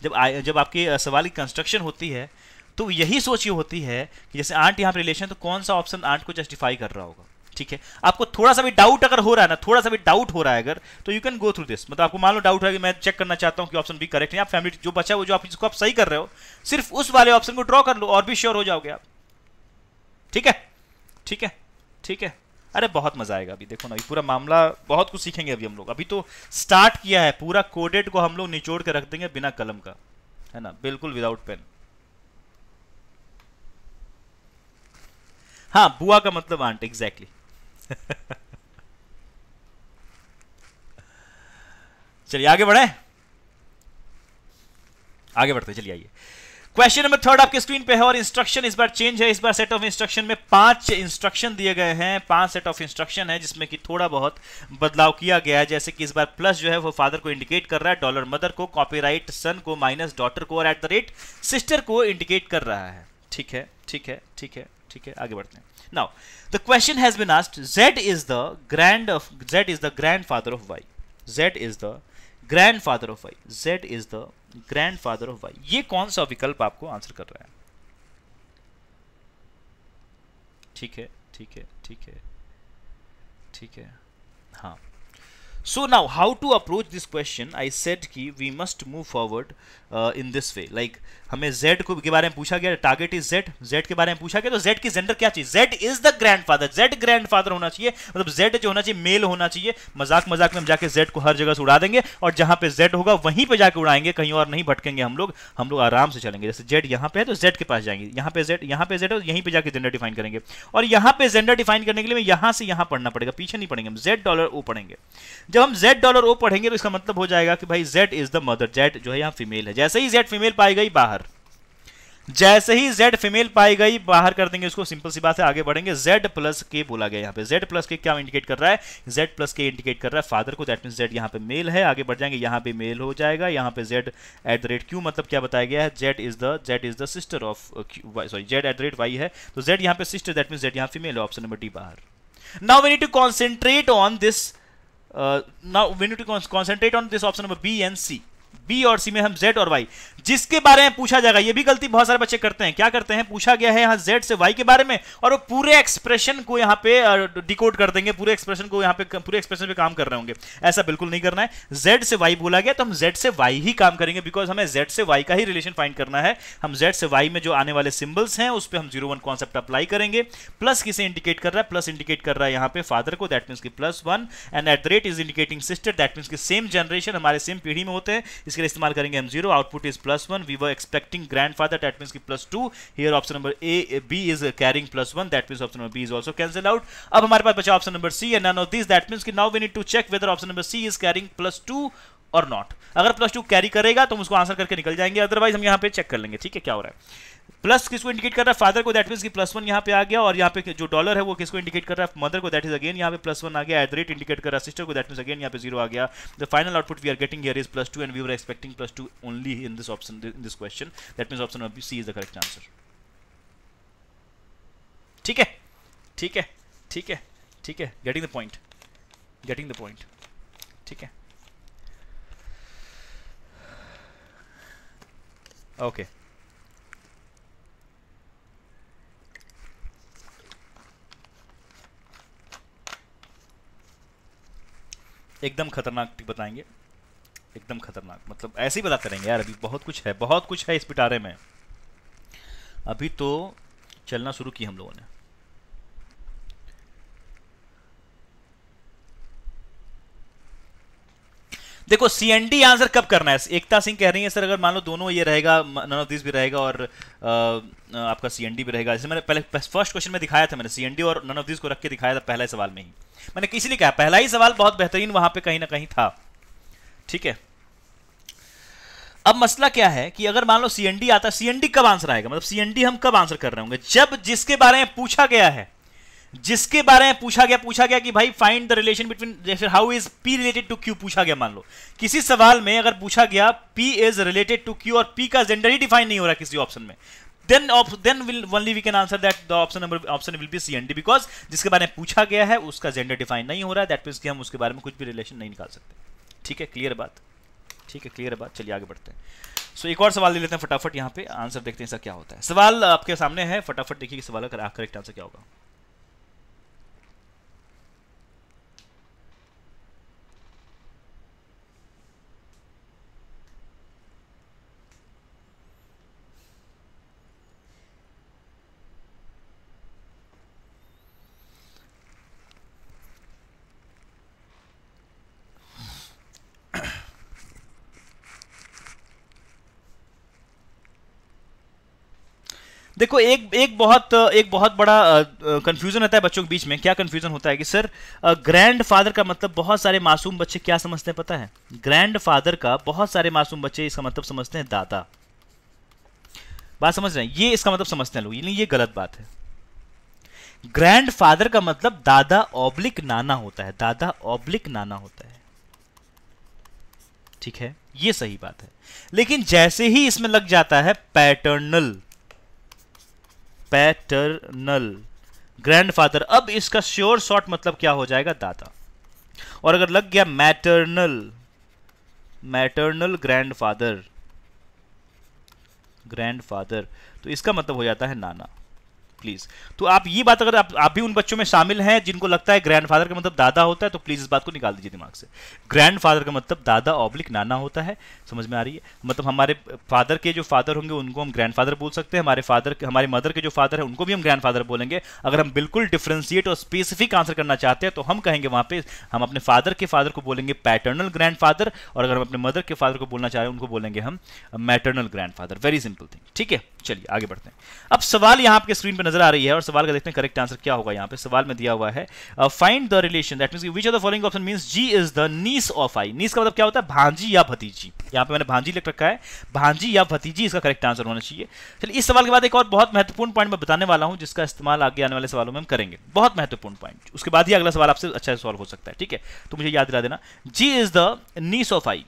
[SPEAKER 1] जब आ, जब आपके सवाल की कंस्ट्रक्शन होती है तो यही सोच होती है कि जैसे आंट यहाँ पर रिलेशन तो कौन सा ऑप्शन आंट को जस्टिफाई कर रहा होगा ठीक है आपको थोड़ा सा भी डाउट अगर हो रहा है ना थोड़ा सा भी डाउट हो रहा है अगर तो you can go through this मतलब आपको मान लो डाउट है कि मैं चेक करना चाहता हूँ कि ऑप्शन बी करेक्ट है आप फैमिली जो बचा है वो जो आप जिसको आप सही कर रहे हो सिर्फ उस वाले ऑप्शन को ड्रॉ कर लो और भी श्योर हो जाओगे आप ठीक है ठीक है ठीक है अरे बहुत मजा आएगा अभी देखो ना अभी पूरा मामला बहुत कुछ सीखेंगे अभी हम लोग अभी तो स्टार्ट किया है पूरा कोडेड को हम लोग निचोड़ के रख देंगे बिना कलम का है ना बिल्कुल विदाउट पेन हाँ बुआ का मतलब आंट एग्जैक्टली चलिए आगे बढ़े आगे बढ़ते चलिए आइए क्वेश्चन नंबर थर्ड आपके स्क्रीन पे है और इंस्ट्रक्शन इस बार चेंज है इस बार सेट ऑफ इंस्ट्रक्शन में पांच इंस्ट्रक्शन दिए गए हैं पांच सेट ऑफ इंस्ट्रक्शन है जिसमें कि थोड़ा बहुत बदलाव किया गया है जैसे कि इस बार प्लस जो है वो फादर को इंडिकेट कर रहा है डॉलर मदर को कॉपीराइट सन को माइनस डॉटर को और एट द रेट सिस्टर को इंडिकेट कर रहा है ठीक है ठीक है ठीक है ठीक है आगे बढ़ते हैं Now, the question has been asked, Z is the grand of Z is the grandfather of Y. Z is the grandfather of Y. Z is the grandfather of Y. ये कौन सा विकल्प आपको आंसर कर रहा है ठीक है ठीक है ठीक है ठीक है हाँ so now how to approach this question i said ki we must move forward in this way like हमें जेड को के बारे में पूछा गया टारगेट इज जेड जेड के बारे में पूछा गया तो जेड की जेंडर क्या चाहिए Z is the grandfather Z grandfather होना चाहिए मतलब जेड जो होना चाहिए मेल होना चाहिए मजाक मजाक में हम जाके जेड को हर जगह से उड़ा देंगे और जहां पे जेड होगा वहीं पे जाके उड़ाएंगे कहीं और नहीं भटकेंगे हम लोग हम लोग आराम से चलेंगे जैसे जेड यहाँ पे है तो जेड के पास जाएंगे यहाँ पे जेड यहाँ पे जेड और तो यहीं पर जाकर जेंडर डिफाइन करेंगे और यहाँ पे जेंडर डिफाइन करने के लिए यहां से यहां पढ़ना पड़ेगा पीछे नहीं पड़ेंगे हम जेड डॉलर ओ पढ़ेंगे जब हम जेड डॉलर ओ पढ़ेंगे तो इसका मतलब हो जाएगा कि भाई Z is the mother Z जो है यहाँ फीमेल है जैसे ही जेड फीमेल पाई गई बाहर जैसे ही जेड फीमेल पाई गई बाहर कर देंगे उसको सिंपल सी बात है आगे बढ़ेंगे जेड प्लस के बोला गया यहाँ पे जेड प्लस के क्या इंडिकेट कर रहा है जेड प्लस के इंडिकेट कर रहा है फादर को दैट मीन जेड यहाँ पे मेल है आगे बढ़ जाएंगे यहाँ पे मेल हो जाएगा यहाँ पे Z at the rate Q मतलब क्या बताया गया है Z is the Z is the sister of sorry Z at the rate Y है तो जेड यहाँ पे सिस्टर दैट मीन जेड यहाँ फीमेल है ऑप्शन नंबर डी बाहर now we need to concentrate on this now we need to concentrate on this option number B and C B और सी में हम जेड और वाई जिसके बारे में पूछा जाएगा ये भी गलती बहुत सारे बच्चे करते हैं क्या करते हैं पूछा गया है यहां जेड से वाई के बारे में और वो पूरे एक्सप्रेशन को यहां पे डिकोड कर देंगे पूरे एक्सप्रेशन को यहां पे पूरे एक्सप्रेशन पे काम कर रहे होंगे ऐसा बिल्कुल नहीं करना है जेड से वाई बोला गया तो हम जेड से वाई ही काम करेंगे बिकॉज हमें जेड से वाई का ही रिलेशन फाइंड करना है हम जेड से वाई में जो आने वाले सिंबल्स हैं उस पर हम जीरो वन कॉन्सेप्ट अप्लाई करेंगे प्लस किसे इंडिकेट कर रहा है प्लस इंडिकेट कर रहा है यहाँ पे फादर को दैट मीनस की plus one and at the rate is indicating sister that means की सेम जनरेशन हमारे सेम पीढ़ी में होते हैं इसके लिए इस्तेमाल करेंगे um zero output is plus one we were expecting grandfather that mean की plus two here option number A B is carrying plus one that mean option number B is also cancel out अब हमारे पास बचा option number C and none of this that mean की now we need to check whether option number C is carrying plus two और नॉट अगर प्लस टू कैरी करेगा तो हम उसको आंसर करके निकल जाएंगे अदरवाइज हम यहाँ पे चेक कर लेंगे ठीक है क्या हो रहा है प्लस किसको इंडिकेट कर रहा है फादर को दैट मीन कि प्लस वन यहाँ पे आ गया और यहाँ पे जो डॉलर है वो किसको इंडिकेट कर रहा है मदर को दैट इज अगेन यहाँ पे प्लस वन आ गया एट द रेट इंडिकेट कर रहा है सिस्टर को दैट मीन अगेन यहाँ पे जीरो आ गया the final output we are getting here is plus two and we are expecting plus two only in this option in this question that mean option C is the correct answer ठीक है ठीक है ठीक है ठीक है getting the point getting the point ठीक है Okay. एकदम खतरनाक ट्रिक बताएंगे एकदम खतरनाक मतलब ऐसे ही बताते रहेंगे यार अभी बहुत कुछ है बहुत कुछ है इस पिटारे में अभी तो चलना शुरू की हम लोगों ने देखो सीएनडी आंसर कब करना है एकता सिंह कह रही है सर अगर मान लो दोनों ये रहेगा नन ऑफ दिस भी रहेगा और आ, आपका सीएनडी भी रहेगा जैसे मैंने पहले फर्स्ट क्वेश्चन में दिखाया था मैंने सीएनडी और नन ऑफ दिस को रख के दिखाया था पहले सवाल में ही मैंने इसीलिए कहा पहला ही सवाल बहुत बेहतरीन वहां पर कहीं ना कहीं था ठीक है अब मसला क्या है कि अगर मान लो सीएनडी आता है सीएनडी कब आंसर आएगा मतलब सीएनडी हम कब आंसर कर रहे होंगे जब जिसके बारे में पूछा गया है जिसके बारे में पूछा गया पूछा गया कि भाई फाइंड द रिलेशन बिटवीन जैसे how is P related to Q पूछा गया मान लो किसी सवाल में अगर पूछा गया P is related to Q और पी का जेंडर ही डिफाइन नहीं हो रहा किसी ऑप्शन में then then will only we can answer that the option number option will be C and because जिसके बारे में पूछा गया है उसका जेंडर डिफाइन नहीं हो रहा है दैट मीन्स कि हम उसके बारे में कुछ भी रिलेशन नहीं निकाल सकते ठीक है क्लियर बात ठीक है क्लियर बात चलिए आगे बढ़ते हैं सो so, एक और सवाल ले लेते हैं फटाफट यहाँ पे आंसर देखते हैं इसका क्या होता है सवाल आपके सामने है फटाफट देखिए कि सवाल का करेक्ट आंसर क्या होगा देखो एक एक बहुत एक बहुत बड़ा कंफ्यूजन रहता है बच्चों के बीच में क्या कंफ्यूजन होता है कि सर ग्रैंड फादर का मतलब बहुत सारे मासूम बच्चे क्या समझते हैं पता है ग्रैंड फादर का बहुत सारे मासूम बच्चे इसका मतलब समझते हैं दादा बात समझ रहे हैं ये इसका मतलब समझते हैं लोग ये गलत बात है ग्रैंड फादर का मतलब दादा ऑब्लिक नाना होता है दादा ऑब्लिक नाना होता है ठीक है ये सही बात है लेकिन जैसे ही इसमें लग जाता है पैटर्नल पैटर्नल ग्रैंडफादर अब इसका श्योर शॉर्ट मतलब क्या हो जाएगा दादा और अगर लग गया मैटर्नल मैटर्नल ग्रैंडफादर ग्रैंडफादर तो इसका मतलब हो जाता है नाना प्लीज तो आप ये बात अगर आप, आप भी उन बच्चों में शामिल हैं जिनको लगता है ग्रैंडफादर का मतलब दादा होता है तो प्लीज इस बात को निकाल दीजिए दिमाग से ग्रैंडफादर का मतलब दादा ऑब्लिक नाना होता है समझ में आ रही है मतलब हमारे फादर के जो फादर होंगे उनको हम ग्रैंडफादर बोल सकते हैं हमारे फादर हमारे मदर के जो फादर है उनको भी हम ग्रैंडफादर बोलेंगे अगर हम बिल्कुल डिफ्रेंशिएट और स्पेसिफिक आंसर करना चाहते हैं तो हम कहेंगे वहां पे हम अपने फादर के फादर को बोलेंगे पैटर्नल ग्रैंड और अगर हम अपने मदर के फादर को बोलना चाह रहे हैं उनको बोलेंगे हम maternal grand very simple thing ठीक है चलिए आगे बढ़ते हैं अब सवाल यहाँ आपके स्क्रीन पर नजर आ रही है और सवाल का देखते हैं करेक्ट आंसर क्या होगा यहां पे सवाल में दिया हुआ है find the relation that mean which are the following option means G is the niece of I niece का मतलब क्या होता है भांजी या भतीजी यहां पे मैंने भांजी लिख रखा है भांजी या भतीजी इसका करेक्ट आंसर होना चाहिए चलिए इस सवाल के बाद एक और बहुत महत्वपूर्ण पॉइंट मैं बताने वाला हूं जिसका इस्तेमाल आगे आने वाले सवालों में हम करेंगे बहुत महत्वपूर्ण पॉइंट उसके बाद ही अगला सवाल आपसे अच्छा सॉल्व हो सकता है ठीक है तो मुझे याद दिला देना G is the niece of I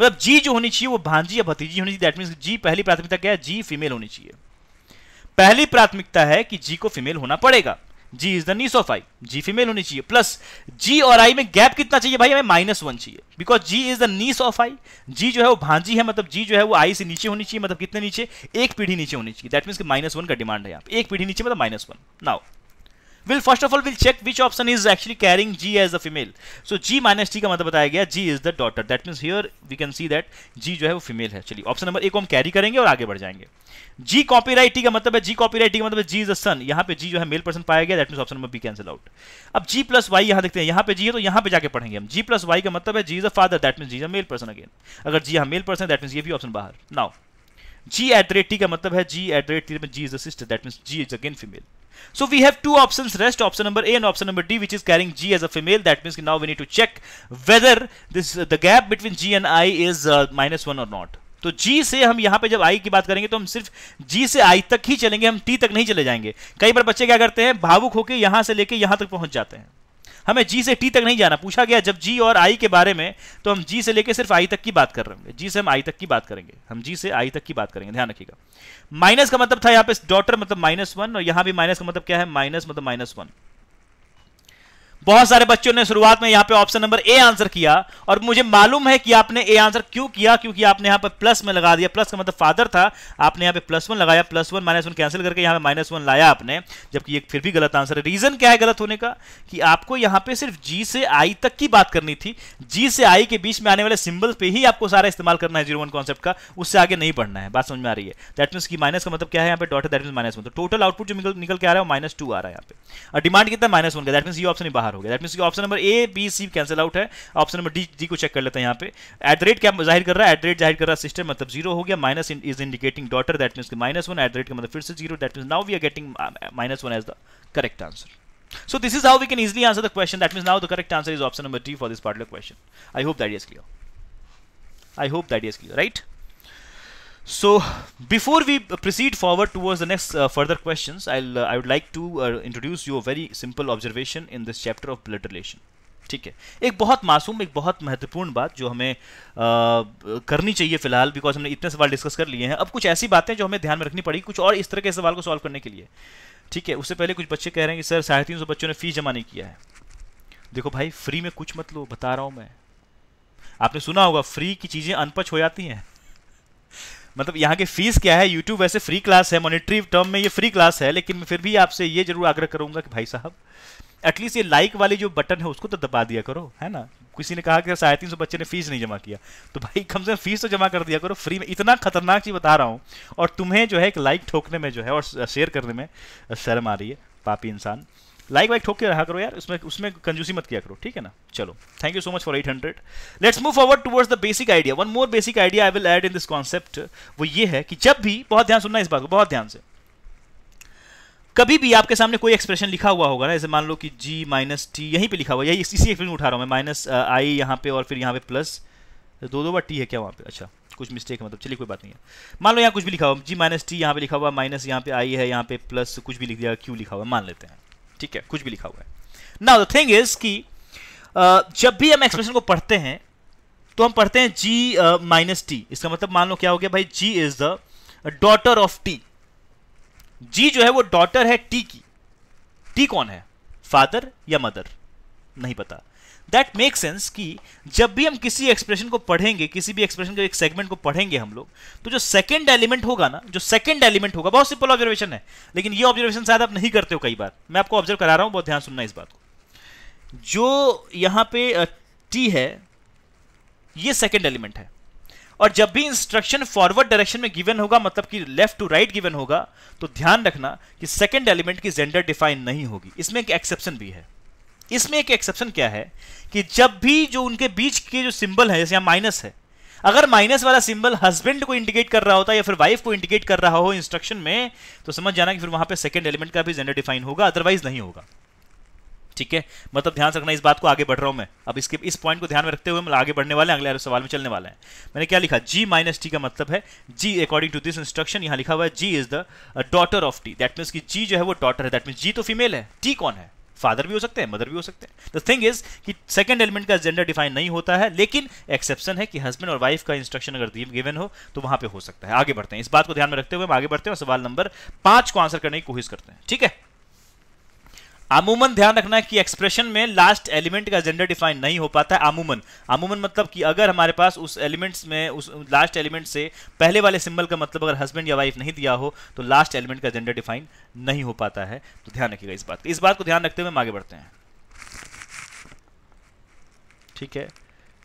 [SPEAKER 1] मतलब जी जो होनी चाहिए वो भांजी या भतीजी होनी चाहिए दैट मीन जी पहली प्राथमिकता क्या है जी फीमेल होनी चाहिए पहली प्राथमिकता है कि जी को फीमेल होना पड़ेगा G is the niece of I G female होनी चाहिए प्लस जी और आई में गैप कितना चाहिए भाई हमें माइनस वन चाहिए because G is the niece of I G जो है वो भांजी है मतलब जी जो है वो आई से नीचे होनी चाहिए मतलब कितने नीचे एक पीढ़ी नीचे होनी चाहिए दैट मीन्स कि माइनस वन का डिमांड है यहाँ पे एक पीढ़ी नीचे मतलब minus one now will first of all will check which option is actually carrying G as a female so G minus T का मतलब बताया गया G is the daughter that means here we can see that G जो है वो फीमेल है चलिए ऑप्शन नंबर एक को हम कैरी करेंगे और आगे बढ़ जाएंगे जी कॉपीराइट टी का मतलब है जी कॉपी टी का मतलब जी इज अ सन यहां पे जी जो है मेल पर्सन पाया गया that mean option number B cancel out अब जी प्लस वाई यहां देखते हैं यहां पे जी है तो यहां पे जाके पढ़ेंगे हम जी प्लस वाई का मतलब है G is a father that mean G is अल पर्सन अगेन अगर जी यहां मेल पर्सन दैट मीन ये भी ऑप्शन बाहर now G at the rate T का मतलब है G at the rate T में G is a sister that mean G is again female So we have two options, rest option number A and option number D, which is carrying G as a female. That means now we need to check whether this uh, the gap between G and I is uh, minus 1 or not. तो G से हम यहां पे जब I की बात करेंगे तो हम सिर्फ G से I तक ही चलेंगे हम T तक नहीं चले जाएंगे कई बार बच्चे क्या करते हैं भावुक होकर यहां से लेके यहां तक पहुंच जाते हैं हमें जी से टी तक नहीं जाना पूछा गया जब जी और आई के बारे में तो हम जी से लेकर सिर्फ आई तक की बात कर रहे हैं जी से हम आई तक की बात करेंगे हम जी से आई तक की बात करेंगे ध्यान रखिएगा माइनस का मतलब था यहाँ पे डॉटर मतलब माइनस वन और यहाँ भी माइनस का मतलब क्या है माइनस मतलब माइनस वन बहुत सारे बच्चों ने शुरुआत में यहां पे ऑप्शन नंबर ए आंसर किया और मुझे मालूम है कि आपने ए आंसर क्यों किया क्योंकि आपने यहां पर प्लस में लगा दिया प्लस का मतलब फादर था आपने यहां पे प्लस वन लगाया plus one minus one cancel करके यहां पे माइनस वन लाया आपने जबकि ये फिर भी गलत आंसर है रीजन क्या है गलत होने का कि आपको यहां पर सिर्फ जी से आई तक की बात करनी थी जी से आई के बीच में आने वाले सिंबल पे ही आपको सारा इस्तेमाल करना है जीरो वन कॉन्सेप्ट का उससे आगे नहीं पढ़ना है बात समझ में आ रही है दैट मीन की माइनस का मतलब क्या है यहाँ पे डॉट है दैट मीन माइनस वन तो टोटल आउटपुट जो निकल के आ रहा है माइनस टू आ रहा है यहाँ पे और डिमांड कितना माइनस वन का दैट मीन ये ऑप्शन बाहर हो गया that mean option number A B C cancel out है ऑप्शन नंबर डी डी को चेक कर लेते हैं यहाँ पे एट रेट क्या जाहिर कर रहा है एट रेट जाहिर कर रहा है सिस्टम मतलब जीरो हो गया minus is indicating daughter that mean minus one at rate का मतलब फिर से zero that mean now we are getting minus one as the correct answer so this is how we can easily answer the question that mean now the correct answer is option number D for this particular question I hope that is clear I hope that is clear right so before we proceed forward towards the next uh, further questions i'll uh, i would like to uh, introduce you a very simple observation in this chapter of blood relation ठीक है एक बहुत मासूम एक बहुत महत्वपूर्ण बात जो हमें आ, uh, करनी चाहिए फिलहाल बिकॉज हमने इतने सवाल डिस्कस कर लिए हैं अब कुछ ऐसी बातें जो हमें ध्यान में रखनी पड़ेगी कुछ और इस तरह के सवाल को सॉल्व करने के लिए ठीक है उससे पहले कुछ बच्चे कह रहे हैं कि सर साढ़े तीन सौ बच्चों ने फ़ीस जमा नहीं किया है देखो भाई फ्री में कुछ मत लो बता रहा हूँ मैं आपने सुना होगा फ्री की चीज़ें अनपच हो जाती हैं मतलब यहाँ की फीस क्या है यूट्यूब वैसे फ्री क्लास है मॉनिटरी टर्म में ये फ्री क्लास है लेकिन मैं फिर भी आपसे ये जरूर आग्रह करूंगा कि भाई साहब एटलीस्ट ये लाइक वाली जो बटन है उसको तो दबा दिया करो है ना किसी ने कहा कि साढ़े तीन सौ बच्चे ने फीस नहीं जमा किया तो भाई कम से कम फीस तो जमा कर दिया करो फ्री में इतना खतरनाक चीज बता रहा हूँ और तुम्हें जो है एक लाइक ठोकने में जो है और शेयर करने में शर्म आ रही है पापी इंसान लाइक वाइक ठोक के रहा करो यार उसमें उसमें कंजूसी मत किया करो ठीक है ना चलो thank you so much for eight hundred let's move forward towards the basic idea one more basic idea I will add in this concept वो ये है कि जब भी बहुत ध्यान सुनना इस बात को बहुत ध्यान से कभी भी आपके सामने कोई एक्सप्रेशन लिखा हुआ होगा ना जैसे मान लो कि जी माइनस टी यहीं पे लिखा हुआ यही इसी एक्सप्रेशन उठा रहा हूँ मैं माइनस आई uh, यहाँ पे और फिर यहाँ पे प्लस दो दो बार टी है क्या वहाँ पे अच्छा कुछ मिस्टेक है मतलब चलिए कोई बात नहीं है मान लो यहाँ कुछ भी लिखा हुआ जी माइनस टी यहाँ पे लिखा हुआ माइनस यहाँ पे आई है यहाँ पे प्लस कुछ भी लिख दिया क्यू लिखा हुआ मान लेते हैं ठीक है कुछ भी लिखा हुआ है नाउ द थिंग इज कि जब भी हम एक्सप्रेशन को पढ़ते हैं तो हम पढ़ते हैं जी माइनस टी इसका मतलब मान लो क्या हो गया भाई G is the daughter of T G जो है वो डॉटर है टी की टी कौन है फादर या मदर नहीं पता दैट मेक सेंस कि जब भी हम किसी एक्सप्रेशन को पढ़ेंगे किसी भी एक्सप्रेशन के एक सेगमेंट को पढ़ेंगे हम लोग तो जो सेकंड एलिमेंट होगा ना जो सेकंड एलिमेंट होगा बहुत सिंपल ऑब्जर्वेशन है लेकिन ये ऑब्जर्वेशन शायद आप नहीं करते हो कई बार मैं आपको ऑब्जर्व करा रहा हूँ बहुत ध्यान सुनना इस बात को जो यहाँ पे टी है ये सेकेंड एलिमेंट है और जब भी इंस्ट्रक्शन फॉरवर्ड डायरेक्शन में गिवन होगा मतलब कि लेफ्ट टू राइट गिवन होगा तो ध्यान रखना कि सेकेंड एलिमेंट की जेंडर डिफाइन नहीं होगी इसमें एक एक्सेप्शन भी है इसमें एक एक्सेप्शन क्या है कि जब भी जो उनके बीच के जो सिंबल है जैसे माइनस है अगर माइनस वाला सिंबल हस्बैंड को इंडिकेट कर रहा होता है या फिर वाइफ को इंडिकेट कर रहा हो इंस्ट्रक्शन में तो समझ जाना कि फिर वहां पे सेकंड एलिमेंट का भी जेंडर डिफाइन होगा अदरवाइज नहीं होगा ठीक है मतलब ध्यान रखना इस बात को आगे बढ़ रहा हूं मैं अब इसके इस पॉइंट को ध्यान में रखते हुए हम आगे बढ़ने वाले अगले सवाल में चलने वाला है मैंने क्या लिखा जी माइनस टी का मतलब है G according to this instruction यहां लिखा हुआ है G is the daughter of T that means की जी जो है वो डॉटर है दैट मीन्स जी तो फीमेल है टी कौन है फादर भी हो सकते हैं मदर भी हो सकते हैं द थिंग इज कि सेकेंड एलिमेंट का जेंडर डिफाइन नहीं होता है लेकिन एक्सेप्शन है कि हस्बैंड और वाइफ का इंस्ट्रक्शन अगर गिवन हो तो वहां पर हो सकता है आगे बढ़ते हैं इस बात को ध्यान में रखते हुए हम आगे बढ़ते हैं और सवाल नंबर पांच को आंसर करने की कोशिश करते हैं ठीक है अमूमन ध्यान रखना है कि एक्सप्रेशन में लास्ट एलिमेंट का जेंडर डिफाइन नहीं हो पाता है अमूमन अमूमन मतलब कि अगर हमारे पास उस एलिमेंट्स में उस लास्ट एलिमेंट से पहले वाले सिंबल का मतलब अगर हस्बैंड या वाइफ नहीं दिया हो तो लास्ट एलिमेंट का जेंडर डिफाइन नहीं हो पाता है तो ध्यान रखिएगा इस बात इस बात को ध्यान रखते हुए हम आगे बढ़ते हैं ठीक है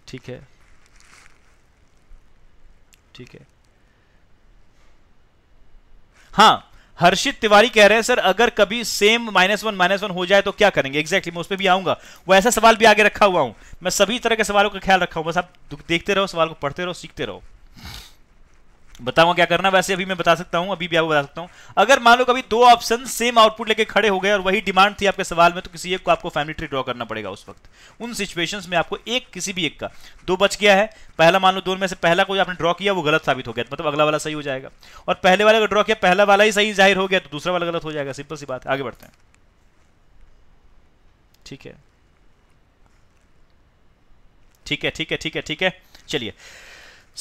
[SPEAKER 1] ठीक है ठीक है हाँ हर्षित तिवारी कह रहे हैं सर अगर कभी same minus one minus one हो जाए तो क्या करेंगे एग्जैक्टली exactly, मैं उस पर भी आऊंगा वो ऐसा सवाल भी आगे रखा हुआ हूं मैं सभी तरह के सवालों का ख्याल रखा हूं बस आप देखते रहो सवाल को पढ़ते रहो सीखते रहो बताऊंगा क्या करना वैसे अभी मैं बता सकता हूं अभी भी आपको बता सकता हूं अगर मान लो कभी दो ऑप्शन सेम आउटपुट लेके खड़े हो गए और वही डिमांड थी आपके सवाल में तो किसी एक को आपको फैमिली ट्री ड्रॉ करना पड़ेगा उस वक्त उन सिचुएशंस में आपको एक किसी भी एक का दो बच गया है पहला मान लो दोनों में से पहला कोई आपने ड्रॉ किया वो गलत साबित हो गया मतलब अगला वाला सही हो जाएगा और पहले वाले को ड्रॉ किया पहला वाला ही सही जाहिर हो गया तो दूसरा वाला गलत हो जाएगा सिंपल सी बात है आगे बढ़ते हैं ठीक है ठीक है ठीक है ठीक है ठीक है चलिए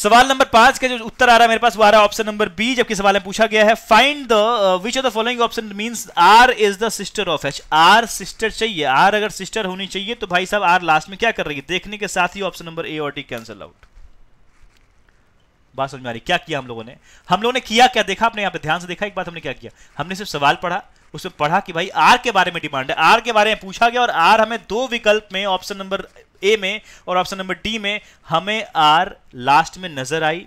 [SPEAKER 1] सवाल नंबर पांच का जो उत्तर आ रहा है मेरे पास वो आ रहा है ऑप्शन नंबर बी जबकि सवाल में पूछा गया है find the which of the following option mean R is the sister of H R sister चाहिए आर अगर सिस्टर होनी चाहिए तो भाई साहब आर लास्ट में क्या कर रही है देखने के साथ ही ऑप्शन नंबर ए और डी कैंसिल आउट बात समझ में आ रही क्या किया हम लोगों ने हम लोगों ने किया क्या देखा अपने यहाँ पे ध्यान से देखा एक बात हमने क्या किया हमने सिर्फ सवाल पढ़ा उसमें पढ़ा कि भाई आर के बारे में डिमांड है आर के बारे में पूछा गया और आर हमें दो विकल्प में ऑप्शन नंबर ए में और ऑप्शन नंबर डी में हमें आर लास्ट में नजर आई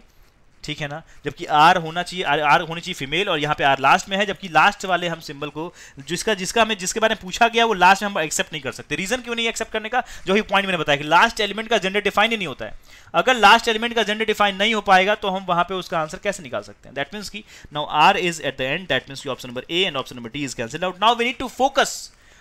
[SPEAKER 1] ठीक है ना जबकि आर होना चाहिए आर, आर होनी चाहिए फीमेल और यहाँ पे आर लास्ट में है जबकि लास्ट वाले हम सिंबल को जिसका जिसका हमें जिसके बारे में पूछा गया वो लास्ट में हम एक्सेप्ट नहीं कर सकते रीजन क्यों नहीं एक्सेप्ट करने का जो ही पॉइंट मैंने बताया कि लास्ट एलिमेंट का जेंडर डिफाइन ही नहीं होता है अगर लास्ट एलिमेंट का जेंडर डिफाइन नहीं हो पाएगा तो हम वहां पर उसका आंसर कैसे निकाल सकते हैं दैट मीन्स की now R is at the end that means की option number A and option number D is cancel out now we need to focus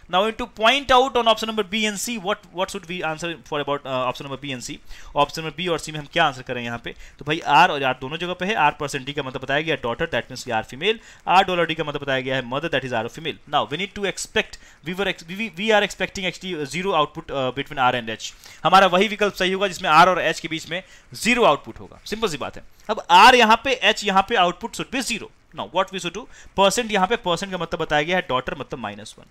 [SPEAKER 1] Now we need to point out on option number B and C what what should we answer for about option number B and C option number B और सी में हम क्या आंसर करें यहाँ पे तो भाई आर और आर दोनों जगह पे है आर परसेंट डी का मतलब बताया गया daughter that mean R female R dollar D का मतलब बताया गया है mother that is R female now we need to expect we were we are expecting actually zero output between R and H हमारा वही विकल्प सही होगा जिसमें आर और एच के बीच में जीरो आउटपुट होगा सिंपल सी बात है अब आर यहाँ पे एच यहाँ पे output should be zero now what we should do percent यहाँ पे परसेंट का मतलब बताया गया है डॉटर मतलब minus one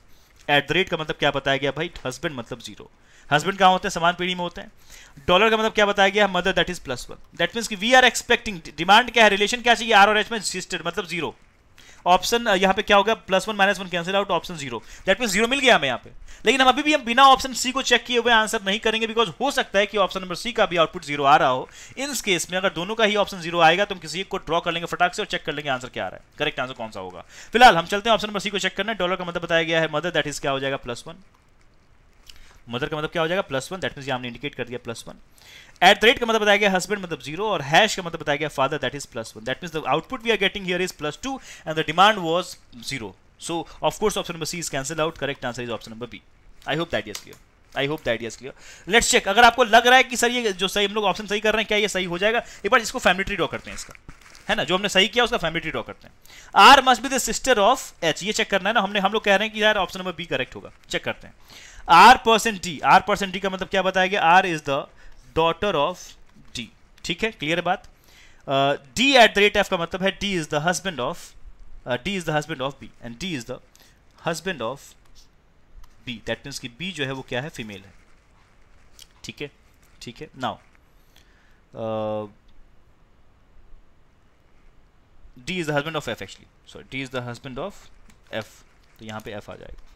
[SPEAKER 1] at the rate का मतलब क्या बताया गया भाई हस्बैंड मतलब जीरो हस्बैंड कहाँ होते हैं समान पीढ़ी में होते हैं डॉलर का मतलब क्या बताया गया mother that is plus one that means कि वी आर एक्सपेक्टिंग डिमांड क्या है रिलेशन क्या चाहिए आर और एच में सिस्टर मतलब जीरो ऑप्शन uh, यहाँ पे क्या होगा plus one minus one cancel out option zero that mean zero मिल गया हमें यहाँ पे लेकिन हम अभी भी हम बिना ऑप्शन सी को चेक किए हुए आंसर नहीं करेंगे बिकॉज हो सकता है कि ऑप्शन नंबर सी का भी आउटपुट जीरो आ रहा हो इन केस में अगर दोनों का ही ऑप्शन जीरो आएगा तो हम किसी को ड्रॉ कर लेंगे फटाक से और चेक कर लेंगे आंसर क्या आ रहा है करेक्ट आंसर कौन सा होगा फिलहाल हम चलते हैं ऑप्शन नंबर सी को चेक करना डॉलर का मतलब बताया गया है मदर दैट इज क्या हो जाएगा प्लस वन मदर का मतलब क्या हो जाएगा प्लस वन दैट मीन हमने इंडिकेट कर दिया plus one at the rate का मतलब बताया गया हस्बैंड मतलब जीरो और हैश का मतलब बताया गया father that is plus one that mean the output we are getting here is plus two and the demand was zero so of course option number C is cancel out correct answer is option number B I hope that is clear I hope that is clear let's check अगर आपको लग रहा है कि सर ये जो सही हम लोग ऑप्शन सही कर रहे हैं क्या ये सही हो जाएगा एक बार इसको फैमिली ट्री ड्रॉ करते हैं इसका है ना जो हमने सही किया उसका फैमिली ट्री ड्रॉ करते हैं R must be the sister of H ये चेक करना है ना हमने हम लोग कह रहे हैं कि यार ऑप्शन नंबर बी करेक्ट होगा चेक करते हैं R person D R person D का मतलब क्या बताया गया R is the daughter of D ठीक है क्लियर बात D at the rate F का मतलब है D is the husband of D is the husband of B and D is the husband of B that means की बी जो है वो क्या है फीमेल है ठीक है ठीक है now D is the husband of F actually sorry D is the husband of F तो यहाँ पे एफ आ जाएगा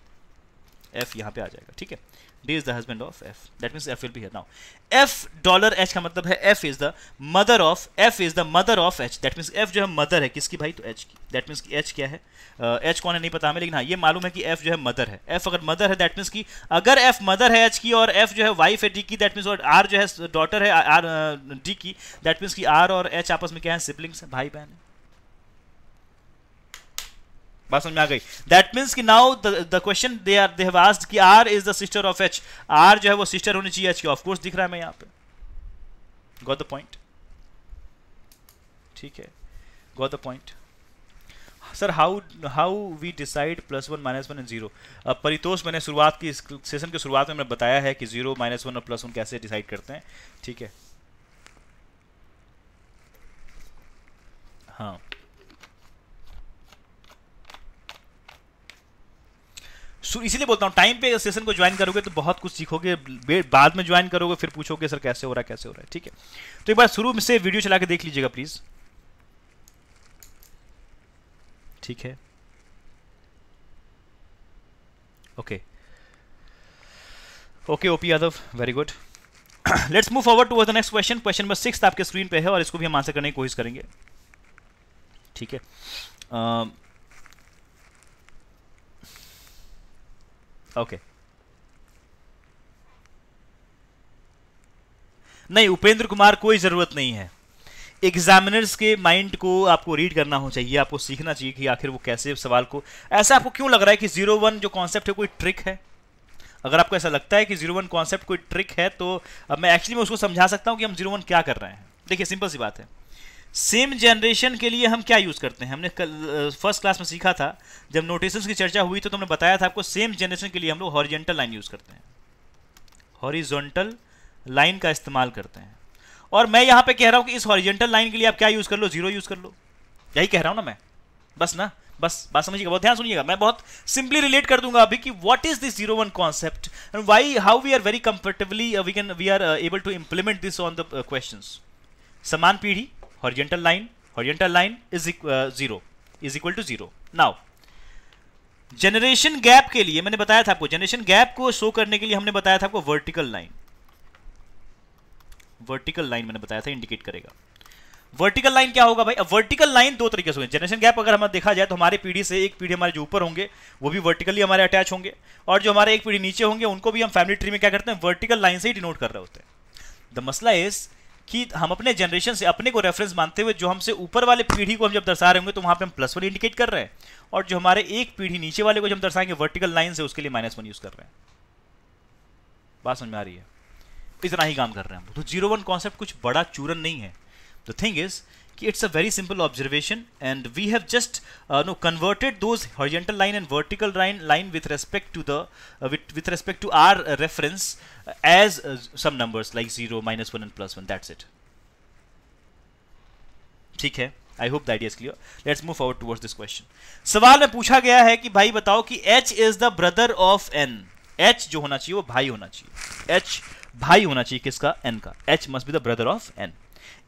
[SPEAKER 1] एफ यहाँ पे आ जाएगा ठीक है D is the husband of F that means F will be now F dollar H का मतलब है F is the mother of F is the mother of H that means F जो है मदर है किसकी भाई तो एच की दैट मीन्स एच क्या है एच uh, कौन है नहीं पता हमें लेकिन हाँ ये मालूम है कि एफ जो है मदर है एफ अगर मदर है दैट मीन्स की अगर एफ मदर है एच की और एफ जो है वाइफ है डी की दैट मीन्स और आर जो है डॉटर है आर डी की दैट मीन्स की आर और एच आपस में क्या है सिबलिंग्स है भाई बहन है बात समझ में आ गई दैट मीन्स कि now the question they are they have कि R is the sister of H R जो है वो सिस्टर होनी चाहिए एच की ऑफकोर्स दिख रहा है मैं यहाँ पे गॉट द पॉइंट ठीक है got the point sir how how we decide plus one minus one and zero Paritosh मैंने शुरुआत की सेशन की शुरुआत में मैंने बताया है कि जीरो माइनस वन और प्लस वन कैसे डिसाइड करते हैं ठीक है हाँ सो इसीलिए बोलता हूँ टाइम पे सेशन को ज्वाइन करोगे तो बहुत कुछ सीखोगे बाद में ज्वाइन करोगे फिर पूछोगे सर कैसे हो रहा है कैसे हो रहा है ठीक है तो एक बार शुरू में से वीडियो चला के देख लीजिएगा प्लीज़ ठीक है okay okay OP Yadav very good let's move forward to the next question question number six आपके स्क्रीन पे है और इसको भी हम आंसर करने की कोशिश करेंगे ठीक है uh, ओके नहीं उपेंद्र कुमार कोई जरूरत नहीं है एग्जामिनर्स के माइंड को आपको रीड करना हो चाहिए आपको सीखना चाहिए कि आखिर वो कैसे सवाल को ऐसा आपको क्यों लग रहा है कि जीरो वन जो कॉन्सेप्ट है कोई ट्रिक है अगर आपको ऐसा लगता है कि जीरो वन कॉन्सेप्ट कोई ट्रिक है तो अब मैं एक्चुअली में उसको समझा सकता हूँ कि हम जीरो वन क्या कर रहे हैं देखिए सिंपल सी बात है सेम जनरेशन के लिए हम क्या यूज़ करते हैं हमने फर्स्ट क्लास में सीखा था जब नोटेशन की चर्चा हुई तो तुमने बताया था आपको सेम जनरेशन के लिए हम लोग हॉरिजेंटल लाइन यूज़ करते हैं हॉरिजोंटल लाइन का इस्तेमाल करते हैं और मैं यहाँ पे कह रहा हूँ कि इस हॉरिजेंटल लाइन के लिए आप क्या यूज़ कर लो जीरो यूज़ कर लो यही कह रहा हूँ ना मैं बस ना बस बात समझिएगा बहुत ध्यान सुनिएगा मैं बहुत सिंपली रिलेट कर दूंगा अभी कि what is this zero one concept and why how we are very comfortably we can we are able to implement this on the question समान पीढ़ी horizontal line horizontal line is zero is equal to zero now generation gap के लिए मैंने बताया था आपको जनरेशन गैप को शो करने के लिए हमने बताया था आपको वर्टिकल लाइन वर्टिकल लाइन मैंने बताया था इंडिकेट करेगा वर्टिकल लाइन क्या होगा भाई अब वर्टिकल लाइन दो तरीके से जनरेशन गैप अगर हमें देखा जाए तो हमारे पीढ़ी से एक पीढ़ी हमारे जो ऊपर होंगे वो भी वर्टिकली हमारे अटैच होंगे और जो हमारे एक पीढ़ी नीचे होंगे उनको भी हम फैमिली ट्री में क्या करते हैं वर्टिकल लाइन से ही डिनोट कर रहे होते हैं द मसला इज कि हम अपने जनरेशन से अपने को रेफरेंस मानते हुए जो हमसे ऊपर वाले पीढ़ी को हम जब दर्शा रहे होंगे तो वहां पे हम प्लस वन इंडिकेट कर रहे हैं और जो हमारे एक पीढ़ी नीचे वाले को जो हम दर्शाएंगे वर्टिकल लाइन से उसके लिए माइनस वन यूज़ कर रहे हैं बात समझ में आ रही है इतना ही काम कर रहे हैं हम तो जीरो वन कॉन्सेप्ट कुछ बड़ा चूरन नहीं है द थिंग इज़ कि it's a very simple observation and we have just no converted those horizontal line and vertical line line with respect to the with respect to our reference as some numbers like zero minus one and plus one that's it ठीक है I hope the idea is clear let's move forward towards this question सवाल में पूछा गया है कि भाई बताओ कि H is the brother of N H जो होना चाहिए वो भाई होना चाहिए एच भाई होना चाहिए किसका एन का H must be the brother of N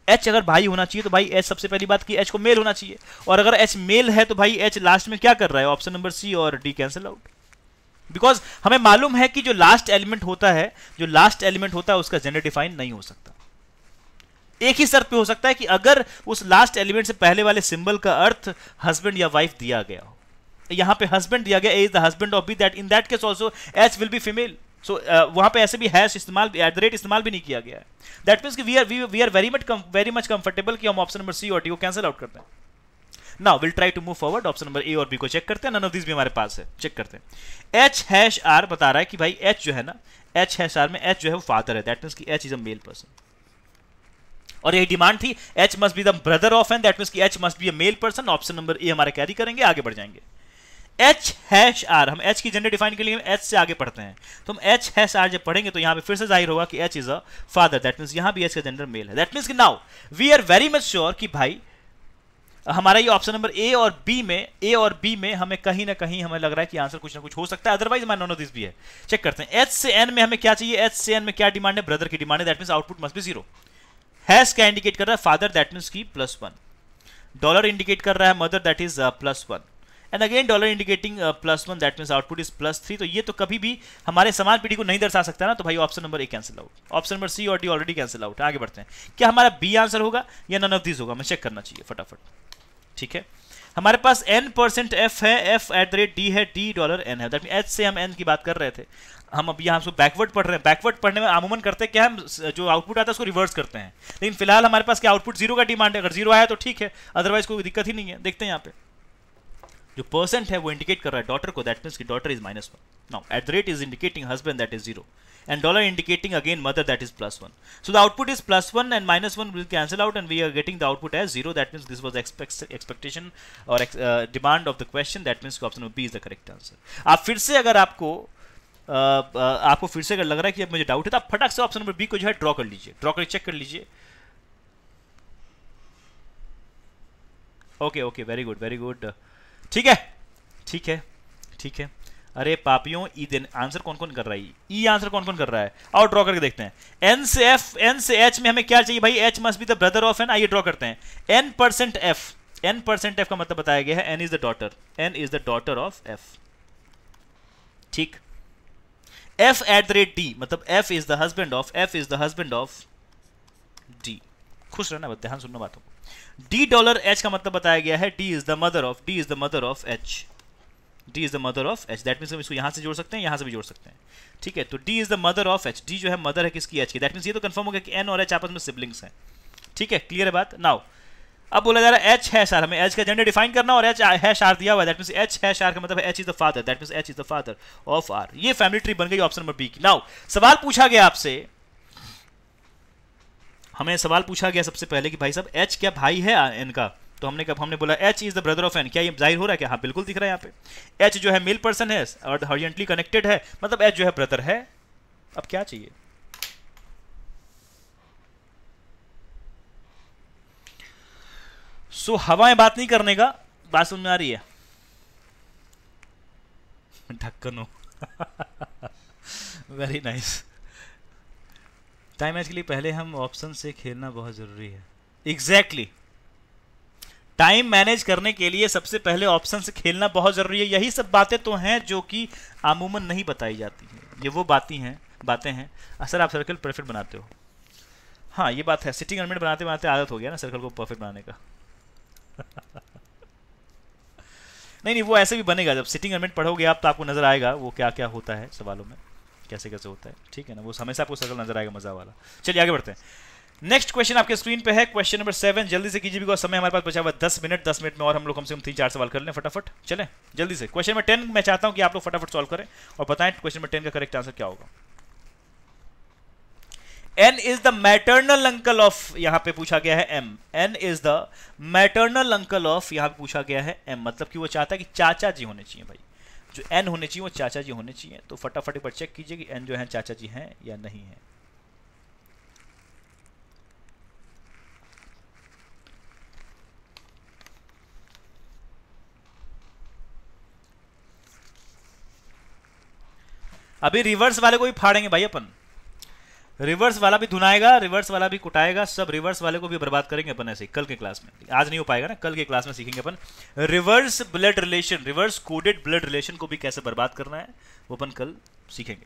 [SPEAKER 1] H अगर भाई होना चाहिए तो भाई एच सबसे पहली बात की एच को मेल होना चाहिए और अगर एच मेल है तो भाई एच लास्ट में क्या कर रहा है ऑप्शन नंबर सी और डी कैंसिल आउट बिकॉज हमें मालूम है कि जो लास्ट एलिमेंट होता है जो लास्ट एलिमेंट होता है उसका जेंडर डिफाइन नहीं हो सकता एक ही शर्त पे हो सकता है कि अगर उस लास्ट एलिमेंट से पहले वाले सिंबल का अर्थ हस्बैंड या वाइफ दिया गया हो यहां पे हस्बैंड दिया गया is the husband of B that in that case also H will be female so वहां uh, पे ऐसे भी हैश इस्तेमाल एट द रेट इस्तेमाल भी नहीं किया गया है दैट मीन्स कि we are we are very much very much comfortable कि हम ऑप्शन नंबर सी और डी को कैंसिल आउट करते हैं now will try to move forward option number A और बी को चेक करते हैं नन ऑफ दिस भी हमारे पास है चेक करते हैं एच हैश आर बता रहा है कि भाई एच जो है ना एच हैश आर में एच जो है वो फादर है दैट मीन्स कि H is a male person और यही डिमांड थी H must be the brother of N that means कि H must be a male person option number A हमारे कैरी करेंगे आगे बढ़ जाएंगे एच हैश आर हम एच की जेंडर डिफाइन के लिए एच से आगे पढ़ते हैं तो हम एच हैश आर जब पढ़ेंगे तो यहां पे फिर से जाहिर होगा कि H is a father that mean यहां भी एच का जेंडर मेल है दैट मीन कि now we are very much sure कि भाई हमारा ये ऑप्शन नंबर ए और बी में ए और बी में हमें कहीं ना कहीं हमें लग रहा है कि आंसर कुछ ना कुछ हो सकता है अदरवाइज माई नोनो दिस भी है चेक करते हैं एच से एन में हमें क्या चाहिए एच से एन में क्या डिमांड है ब्रदर की डिमांड है दैट मीन आउटपुट मस्ट भी जीरो हैश का इंडिकेट कर रहा है फादर दैट मीन की प्लस वन डॉलर इंडिकेट कर रहा है mother that is plus one and again dollar indicating plus one that mean output is plus three तो ये तो कभी भी हमारे समाज पीढ़ी को नहीं दर्शा सकता ना तो भाई option number A cancel out option number C और डी ऑलरेडी कैंसिल आउट आगे बढ़ते हैं क्या हमारा बी आंसर होगा या नन ऑफ दिस होगा हमें चेक करना चाहिए फटाफट ठीक है हमारे पास n परसेंट एफ है F at the rate D है डी डॉलर एन है दैट एच से हम एन की बात कर रहे थे हम अब यहाँ उसको बैकवर्ड पढ़ रहे हैं बैकवर्ड पढ़ने में आमूमन करते हैं क्या हम जो आउटपुट आता है उसको रिवर्स करते हैं लेकिन फिलहाल हमारे पास क्या आउटपुट जीरो का डिमांड है अगर जीरो आया तो ठीक है अदरवाइज कोई दिक्कत ही नहीं है देखते हैं यहाँ पे जो पर्सन है वो इंडिकेट कर रहा है डॉटर को दैट मीन्स कि daughter is minus one now at the rate is indicating husband that is zero and dollar indicating again mother that is plus one so the output is plus one and minus one will cancel out and we are getting the output as zero that means this was expectation और demand of the question that means option B is the correct answer आप फिर से अगर आपको uh, uh, आपको फिर से अगर लग रहा है कि अब मुझे डाउट है तो आप फटाक से ऑप्शन नंबर बी को जो है ड्रॉ कर लीजिए ड्रॉ कर चेक कर लीजिए okay okay very good very good ठीक है ठीक है ठीक है अरे पापियों ई देन आंसर कौन कौन कर रहा है ई आंसर कौन कौन कर रहा है और ड्रॉ करके देखते हैं एन से एफ एन से एच में हमें क्या चाहिए भाई H must be the brother of N आइए ड्रॉ करते हैं N percent F N percent F का मतलब बताया गया है N is the daughter N is the daughter of F ठीक F at the rate D मतलब F is the husband of F is the husband of D खुश रहना बता ध्यान सुनना बातों को डी डॉलर एच का मतलब बताया गया है D is the mother of D is the mother of H D is the mother of H that means हम इसको यहां से जोड़ सकते हैं यहां से भी जोड़ सकते हैं ठीक है तो D is the mother of H D जो है मदर है किसकी एच की दैट मीन्स ये तो कन्फर्म हो गया कि एन और एच आपस में सिबलिंग्स हैं ठीक है क्लियर है बात नाउ अब बोला जा रहा है एच है सर हमें एच का जेंडर डिफाइन करना और एच है शार दिया हुआ दैट मीन एच है शार का मतलब H is the father that mean H is the father of R ये फैमिली ट्री बन गई ऑप्शन नंबर बी की नाउ सवाल पूछा गया आपसे हमें सवाल पूछा गया सबसे पहले कि भाई साहब एच क्या भाई है एन का तो हमने कब हमने बोला H is the brother of N क्या ये जाहिर हो रहा है क्या हाँ बिल्कुल दिख रहा है यहाँ पे एच जो है मेल पर्सन है और हरियंटली कनेक्टेड है मतलब एच जो है ब्रदर है अब क्या चाहिए सो so, हवाएं बात नहीं करने का बात सुन में आ रही है ढक्कनो very nice nice. Time match के लिए पहले हम ऑप्शन से खेलना बहुत ज़रूरी है एग्जैक्टली exactly. टाइम मैनेज करने के लिए सबसे पहले ऑप्शन से खेलना बहुत ज़रूरी है यही सब बातें तो हैं जो कि आमूमन नहीं बताई जाती हैं ये वो बातें हैं बातें हैं असर आप सर्कल परफेक्ट बनाते हो हाँ ये बात है सिटिंग एलिमेंट बनाते बनाते आदत हो गया ना सर्कल को परफेक्ट बनाने का नहीं नहीं वो ऐसे भी बनेगा जब सिटिंग एलिमेंट पढ़ोगे आप तो आपको नज़र आएगा वो क्या क्या होता है सवालों में कैसे कैसे होता है ठीक है ना वो हमेशा आपको सर्कल नजर आएगा मजा वाला चलिए आगे बढ़ते हैं नेक्स्ट क्वेश्चन आपके स्क्रीन पे है क्वेश्चन नंबर सेवन जल्दी से कीजिए बिकॉज समय हमारे पास बचा हुआ दस मिनट दस मिनट में और हम लोग कम से कम तीन चार सवाल कर लें फटाफट चले जल्दी से क्वेश्चन नंबर टेन मैं चाहता हूं कि आप लोग फटाफट सॉल्व करें और बताएं क्वेश्चन नंबर टेन का करेक्ट आंसर क्या होगा N is the maternal uncle of यहां पे पूछा गया है M N is the maternal uncle of यहां पर पूछा गया है एम मतलब कि वो चाहता है कि चाचा जी होने चाहिए भाई जो एन होने चाहिए वो चाचा जी होने चाहिए तो फटाफट एक बार चेक कीजिए कि एन जो है चाचा जी हैं या नहीं है अभी रिवर्स वाले को भी फाड़ेंगे भाई अपन रिवर्स वाला भी धुनाएगा रिवर्स वाला भी कुटाएगा सब रिवर्स वाले को भी बर्बाद करेंगे अपन ऐसे कल के क्लास में आज नहीं हो पाएगा ना कल के क्लास में सीखेंगे अपन reverse blood relation reverse coded blood relation को भी कैसे बर्बाद करना है वो अपन कल सीखेंगे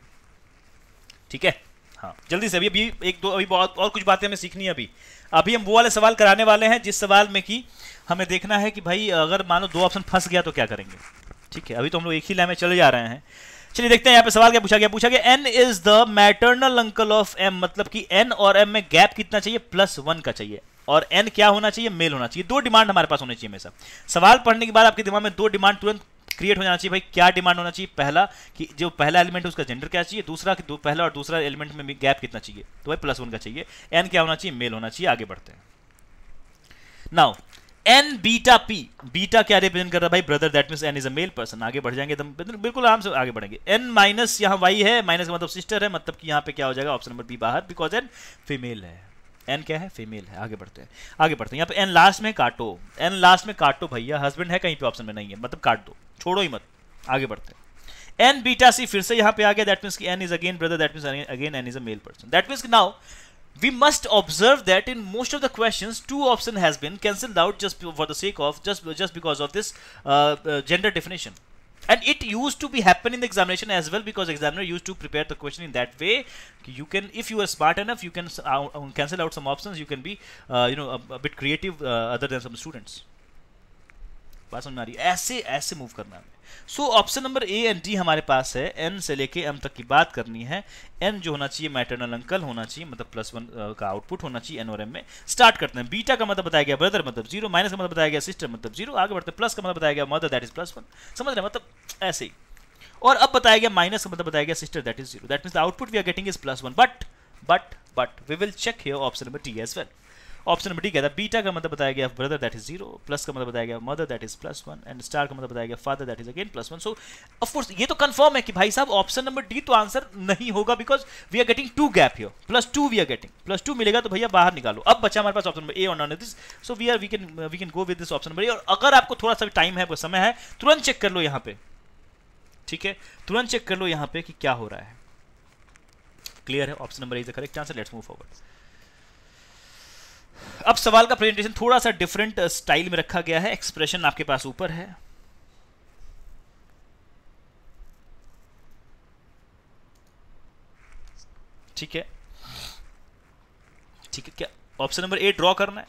[SPEAKER 1] ठीक है हाँ जल्दी से अभी अभी एक दो अभी बहुत और कुछ बातें हमें सीखनी है अभी अभी हम वो वाले सवाल कराने वाले हैं जिस सवाल में कि हमें देखना है कि भाई अगर मानो दो ऑप्शन फंस गया तो क्या करेंगे ठीक है अभी तो हम लोग एक ही लाइन में चले जा रहे हैं चलिए देखते हैं यहाँ पे सवाल क्या पूछा गया पूछा गया N is the maternal uncle of M मतलब कि एन और एम में गैप कितना चाहिए प्लस वन का चाहिए और एन क्या होना चाहिए मेल होना चाहिए दो डिमांड हमारे पास होने चाहिए हमेशा सवाल पढ़ने के बाद आपके दिमाग में दो डिमांड तुरंत क्रिएट हो जाना चाहिए भाई क्या डिमांड होना चाहिए पहला कि जो पहला एलिमेंट है उसका जेंडर क्या चाहिए दूसरा कि दो पहला और दूसरा एलिमेंट में भी गैप कितना चाहिए तो भाई प्लस वन का चाहिए एन क्या होना चाहिए मेल होना चाहिए आगे बढ़ते हैं now N beta P beta क्या रिप्रेजेंट कर रहा है भाई brother that mean N is a male person आगे बढ़ जाएंगे तो बिल्कुल आराम से आगे बढ़ेंगे एन माइनस यहाँ वाई है माइनस का मतलब सिस्टर है मतलब कि यहाँ पे क्या हो जाएगा ऑप्शन नंबर बी बाहर बिकॉज एन फीमेल है एन क्या है फीमेल है आगे बढ़ते हैं आगे बढ़ते हैं यहाँ पे एन लास्ट में काटो एन लास्ट में काटो भैया हस्बैंड है कहीं पे ऑप्शन में नहीं है मतलब काट दो छोड़ो ही मत आगे बढ़ते हैं एन बीटा सी फिर से यहाँ पे आ गया दैट मीन्स कि N is again brother that means again N is a male person that means now we must observe that in most of the questions two option has been cancelled out just for the sake of just just because of this uh, uh, gender definition and it used to be happen in the examination as well because examiner used to prepare the question in that way you can if you are smart enough you can uh, cancel out some options you can be uh, you know a, a bit creative uh, other than some students बात समझ में आ रही है ऐसे ऐसे मूव करना है so option number A and D हमारे पास है एन से लेके एम तक की बात करनी है एन जो होना चाहिए मैटरनल अंकल होना चाहिए मतलब प्लस वन का आउटपुट होना चाहिए एन और एम में स्टार्ट करते हैं बीटा का मतलब बताया गया ब्रदर मतलब जीरो माइनस का मतलब बताया गया सिस्टर मतलब जीरो आगे बढ़ते प्लस का मतलब बताया गया mother that is plus one समझ रहे हैं मतलब ऐसे ही और अब बताया गया माइनस का मतलब बताया गया sister that is zero that mean the output we are getting is plus one but but but we will check here option number T as well option number D क्या था बीटा का मतलब बताया गया brother that is zero plus का मतलब बताया गया mother that is plus one and star का मतलब बताया गया father that is again plus one so of course ये तो कंफर्म है कि भाई साहब ऑप्शन नंबर डी तो आंसर नहीं होगा because we are getting two gap your plus two we are getting plus two मिलेगा तो भैया बाहर निकालो अब बचा हमारे पास ऑप्शन नंबर ए और none this so we are we can we can go with this option number A और अगर आपको थोड़ा सा टाइम है समय है तुरंत चेक कर लो यहाँ पे ठीक है तुरंत चेक कर लो यहाँ पे कि क्या हो रहा है क्लियर है option number is the correct answer let's move forward अब सवाल का प्रेजेंटेशन थोड़ा सा डिफरेंट स्टाइल में रखा गया है एक्सप्रेशन आपके पास ऊपर है ठीक है ठीक है क्या ऑप्शन नंबर ए ड्रॉ करना है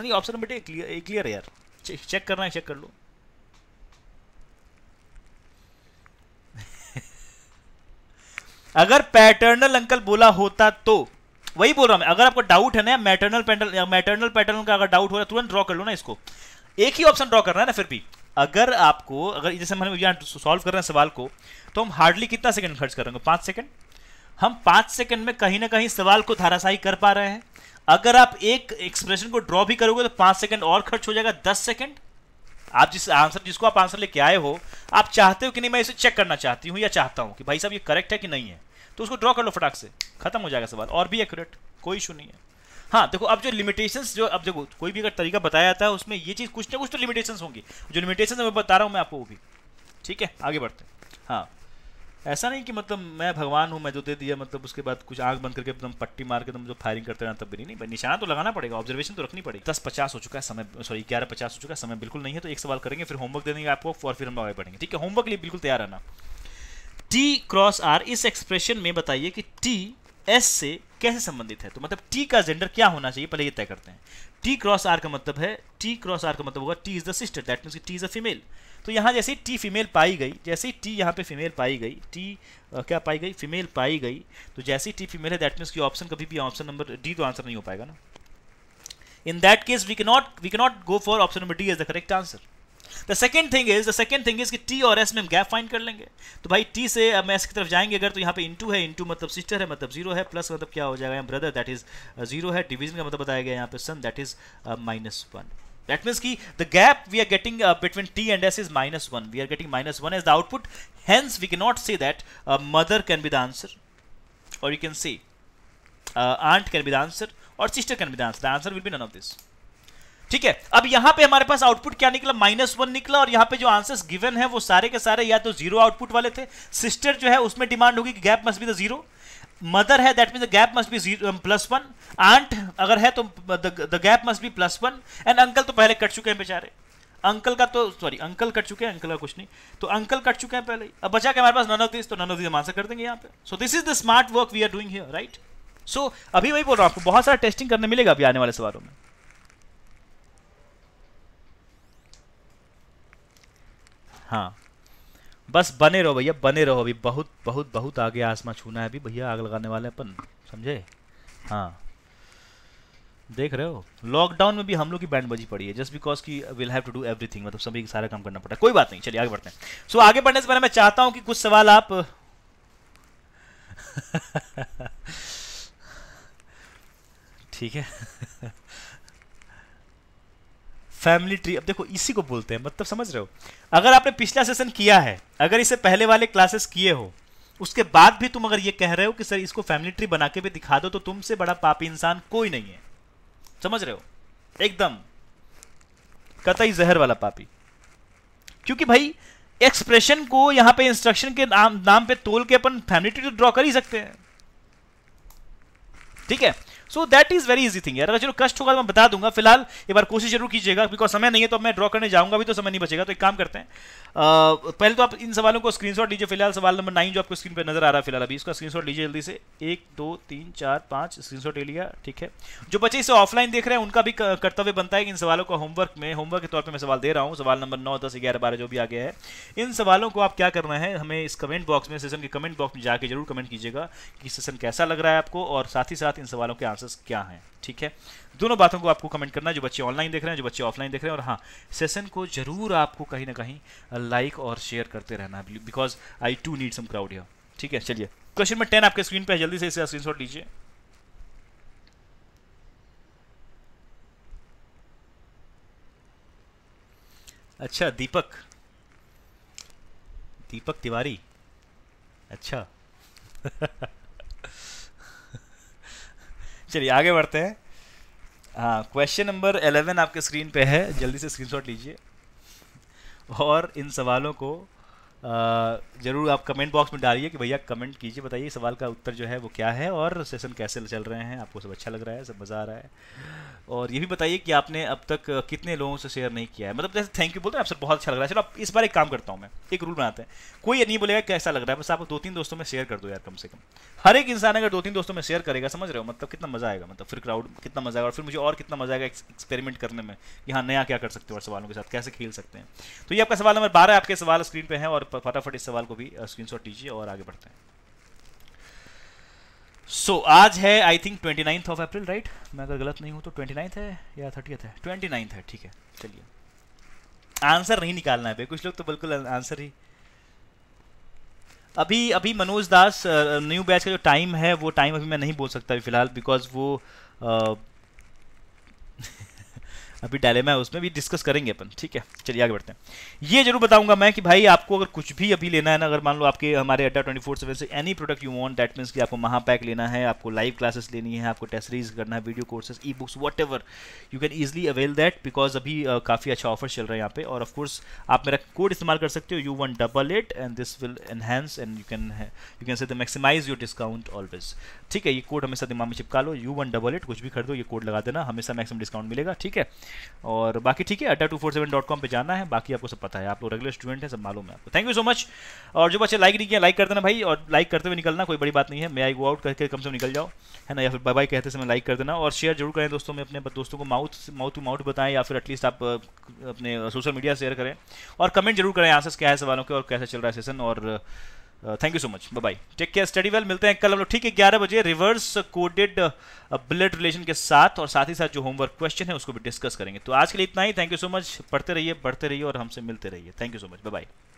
[SPEAKER 1] नहीं option number A clear clear है यार चेक करना है चेक कर लो अगर पैटर्नल अंकल बोला होता तो वही बोल रहा हूं अगर आपको डाउट है ना मैटरनल पैटर्न मैटरनल पैटर्न का अगर डाउट हो रहा है तुरंत ड्रॉ कर लो ना इसको एक ही ऑप्शन ड्रॉ करना है ना फिर भी अगर आपको अगर जैसे हम यहाँ सॉल्व कर रहे हैं सवाल को तो हम हार्डली कितना सेकंड खर्च करेंगे पाँच सेकंड हम पाँच सेकंड में कहीं ना कहीं सवाल को धाराशाही कर पा रहे हैं अगर आप एक एक्सप्रेशन को ड्रॉ भी करोगे तो पाँच सेकंड और खर्च हो जाएगा दस सेकंड आप जिस आंसर जिसको आप आंसर लेके आए हो आप चाहते हो कि नहीं मैं इसे चेक करना चाहती हूँ या चाहता हूँ कि भाई साहब ये करेक्ट है कि नहीं है तो उसको ड्रॉ कर लो फटाक से खत्म हो जाएगा सवाल और भी एक्यूरेट कोई इशू नहीं है हाँ देखो अब जो लिमिटेशंस जो अब जो कोई भी अगर तरीका बताया जाता है उसमें ये चीज़ कुछ ना कुछ तो लिमिटेशंस होंगी जो लिमिटेशंस मैं बता रहा हूँ मैं आपको वो भी ठीक है आगे बढ़ते हैं हाँ ऐसा नहीं कि मतलब मैं भगवान हूँ मैं जो दे दिया मतलब उसके बाद कुछ आंख बंद करके एकदम पट्टी मार के तुम जो फायरिंग करते रहना तब भी नहीं निशाना तो लगाना पड़ेगा ऑब्जर्वेशन तो रखनी पड़ेगी दस पचास हो चुका है समय सॉरी ग्यारह पचास हो चुका है समय बिल्कुल नहीं है तो एक सवाल करेंगे फिर होमवर्क दे देंगे आपको और फिर हम आगे बढ़ेंगे ठीक है होमवर्क लिए बिल्कुल तैयार रहना टी क्रॉस आर इस एक्सप्रेशन में बताइए कि टी एस से कैसे संबंधित है तो मतलब टी का जेंडर क्या होना चाहिए पहले ये तय करते हैं टी क्रॉस आर का मतलब है टी क्रॉस आर का मतलब होगा T is the sister that means T is a female तो यहाँ जैसे टी फीमेल पाई गई जैसे ही टी यहाँ पे फीमेल पाई गई टी क्या पाई गई फीमेल पाई गई तो जैसे ही टी फीमेल है दैट मीन्स की ऑप्शन कभी भी ऑप्शन नंबर डी तो आंसर नहीं हो पाएगा ना in that case we can not we can not go for option number D is the correct answer the second thing is the second thing is कि टी और एस में हम गैप फाइन कर लेंगे तो भाई टी से अब एस की तरफ जाएंगे अगर तो यहाँ पे इंटू है इंटू मतलब सिस्टर है मतलब जीरो है प्लस मतलब क्या हो जाएगा यहाँ ब्रदर दैट इज जीरो है डिवीजन का मतलब बताया गया यहाँ पे son that is minus one that means की the gap we are getting between T and S is minus one we are getting minus one as the output hence we can not say that mother can be the answer और you can say aunt can be the answer और sister can be the answer the answer will be none of this ठीक है अब यहां पे हमारे पास आउटपुट क्या निकला माइनस वन निकला और यहां पे जो आंसर्स गिवन है वो सारे के सारे या तो जीरो आउटपुट वाले थे सिस्टर जो है उसमें डिमांड होगी कि gap must be the zero mother है that mean the gap must be plus one aunt अगर है तो the gap must be plus one and uncle तो पहले कट चुके हैं बेचारे अंकल का तो सॉरी अंकल कट चुके हैं अंकल का कुछ नहीं तो अंकल कट चुके हैं पहले अब बचा के हमारे पास नन ऑफ दिस तो नन ऑफ दिस आंसर कर देंगे यहाँ पे so this is the smart work we are doing here right so अभी वही बोल रहा हूँ आपको बहुत सारा टेस्टिंग करने मिलेगा अभी आने वाले सवालों में हाँ बस बने रहो भैया बने रहो अभी बहुत बहुत बहुत आगे आसमा छूना है अभी भैया आग लगाने वाले अपन समझे हाँ देख रहे हो लॉकडाउन में भी हम लोग की बैंड बजी पड़ी है जस्ट बिकॉज की will have to do everything मतलब सभी सारा काम करना पड़ता है कोई बात नहीं चलिए आगे बढ़ते हैं सो so, आगे बढ़ने से पहले मैं चाहता हूँ कि कुछ सवाल आप ठीक है फैमिली ट्री अब देखो इसी को बोलते हैं मतलब समझ रहे हो अगर आपने पिछला सेशन किया है अगर इसे पहले वाले क्लासेस किए हो उसके बाद भी तुम अगर ये कह रहे हो कि सर इसको फैमिली ट्री बना के भी दिखा दो तो तुमसे बड़ा पापी इंसान कोई नहीं है समझ रहे हो एकदम कतई जहर वाला पापी क्योंकि भाई एक्सप्रेशन को यहां पे इंस्ट्रक्शन के नाम नाम पे तोल के अपन फैमिली ट्री तो ड्रॉ कर ही सकते हैं ठीक है so that is very easy thing यार अगर चलो कष्ट होगा तो मैं बता दूंगा फिलहाल एक बार कोशिश जरूर कीजिएगा बिकॉज समय नहीं है तो मैं ड्रॉ करने जाऊंगा भी तो समय नहीं बचेगा तो एक काम करते हैं आ, पहले तो आप इन सवालों को स्क्रीनशॉट लीजिए फिलहाल सवाल नंबर नाइन जो आपको स्क्रीन पर नजर आ रहा है फिलहाल अभी इसका स्क्रीनशॉट लीजिए जल्दी से एक दो तीन चार पाँच स्क्रीनशॉट ले लिया ठीक है जो बच्चे इसे ऑफलाइन देख रहे हैं उनका भी कर्तव्य बनता है कि इन सवालों को होमवर्क में होमवर्क के तौर पर मैं सवाल दे रहा हूँ सवाल नंबर नौ दस ग्यारह बारह जो भी आ गया है इन सवालों को आप क्या करना है हमें इस कमेंट बॉक्स में सेशन के कमेंट बॉक्स में जाकर जरूर कमेंट कीजिएगा कि सेशन कैसा लग रहा है आपको और साथ ही साथ इन सवालों के आंसर चांसेस क्या हैं ठीक है दोनों बातों को आपको कमेंट करना है जो बच्चे ऑनलाइन देख रहे हैं जो बच्चे ऑफलाइन देख रहे हैं और हाँ सेशन को जरूर आपको कहीं ना कहीं लाइक और शेयर करते रहना because I too need some crowd here ठीक है चलिए क्वेश्चन नंबर टेन आपके स्क्रीन पर जल्दी से इसे स्क्रीन लीजिए अच्छा दीपक दीपक तिवारी अच्छा चलिए आगे बढ़ते हैं हाँ क्वेश्चन नंबर एलेवन आपके स्क्रीन पे है जल्दी से स्क्रीनशॉट लीजिए और इन सवालों को ज़रूर आप कमेंट बॉक्स में डालिए कि भैया कमेंट कीजिए बताइए सवाल का उत्तर जो है वो क्या है और सेशन कैसे चल रहे हैं आपको सब अच्छा लग रहा है सब मज़ा आ रहा है और ये भी बताइए कि आपने अब तक कितने लोगों से शेयर नहीं किया है मतलब जैसे थैंक यू बोलते हैं आप सर बहुत अच्छा लग रहा है चलो आप इस बार एक काम करता हूँ मैं एक रूल बनाते हैं कोई नहीं बोलेगा कैसा लग रहा है बस आप दो तीन दोस्तों में शेयर कर दो यार कम से कम हर एक इंसान अगर दो तीन दोस्तों में शेयर करेगा समझ रहे हो मतलब कितना मज़ा आएगा मतलब फिर क्राउड कितना मज़ा आएगा और फिर मुझे और कितना मज़ा आएगा एक्सपेरिमेंट करने में कि हाँ नया क्या कर सकते हो और सवालों के साथ कैसे खेल सकते हैं तो ये आपका सवाल नंबर बारह आपके सवाल स्क्रीन पर है और फटाफट इस सवाल को भी स्क्रीनशॉट लीजिए और आगे बढ़ते हैं सो so, आज है I think twenty ninth of April right मैं अगर गलत नहीं हूं तो ट्वेंटी नाइन्थ है या थर्टी है ट्वेंटी नाइन्थ है ठीक है चलिए आंसर नहीं निकालना है भाई कुछ लोग तो बिल्कुल आंसर अं-, ही अभी अभी मनोज दास न्यू बैच का जो टाइम है वो टाइम अभी मैं नहीं बोल सकता फिलहाल बिकॉज वो आ, अभी डायलेमा है उसमें भी डिस्कस करेंगे अपन ठीक है चलिए आगे बढ़ते हैं ये जरूर बताऊंगा मैं कि भाई आपको अगर कुछ भी अभी लेना है ना अगर मान लो आपके हमारे अड्डा ट्वेंटी फोर सेवन से any product you want that means कि आपको महापैक लेना है आपको लाइव क्लासेस लेनी है आपको टेस्टरीज करना है video courses e books whatever you can easily avail that because अभी uh, काफ़ी अच्छा ऑफर चल रहा है यहाँ पे और ऑफकोर्स आप मेरा कोड इस्तेमाल कर सकते हो U one double eight and this will enhance and you can you can say the maximize your discount always ठीक है ये कोड हमेशा दिमाग में चिपका लो यू वन डबल एट कुछ भी खरीदो ये कोड लगा देना हमेशा मैक्सिमम डिस्काउंट मिलेगा ठीक है और बाकी ठीक है Adda two four seven dot com पर जाना है बाकी आपको सब पता है आप लोग रेगुलर स्टूडेंट हैं सब मालूम है आपको थैंक यू सो मच और जो बच्चे लाइक नहीं किया लाइक कर देना भाई और लाइक करते हुए निकलना कोई बड़ी बात नहीं है मैं आई गो आउट करके कम से कम निकल जाओ है ना या फिर बाय बाय कहते समय लाइक कर देना और शेयर जरूर करें दोस्तों में अपने दोस्तों को माउथ माउथ टू माउथ बताएं या फिर एटलीस्ट आप अपने सोशल मीडिया शेयर करें और कमेंट जरूर करें आंसर्स क्या है सवालों के और कैसा चल रहा है सेशन और thank you so much bye take care study well मिलते हैं कल हम लोग ठीक है ग्यारह बजे रिवर्स कोडेड ब्लड रिलेशन के साथ और साथ ही साथ जो होमवर्क क्वेश्चन है उसको भी डिस्कस करेंगे तो आज के लिए इतना ही थैंक यू सो मच पढ़ते रहिए पढ़ते रहिए और हमसे मिलते रहिए thank you so much bye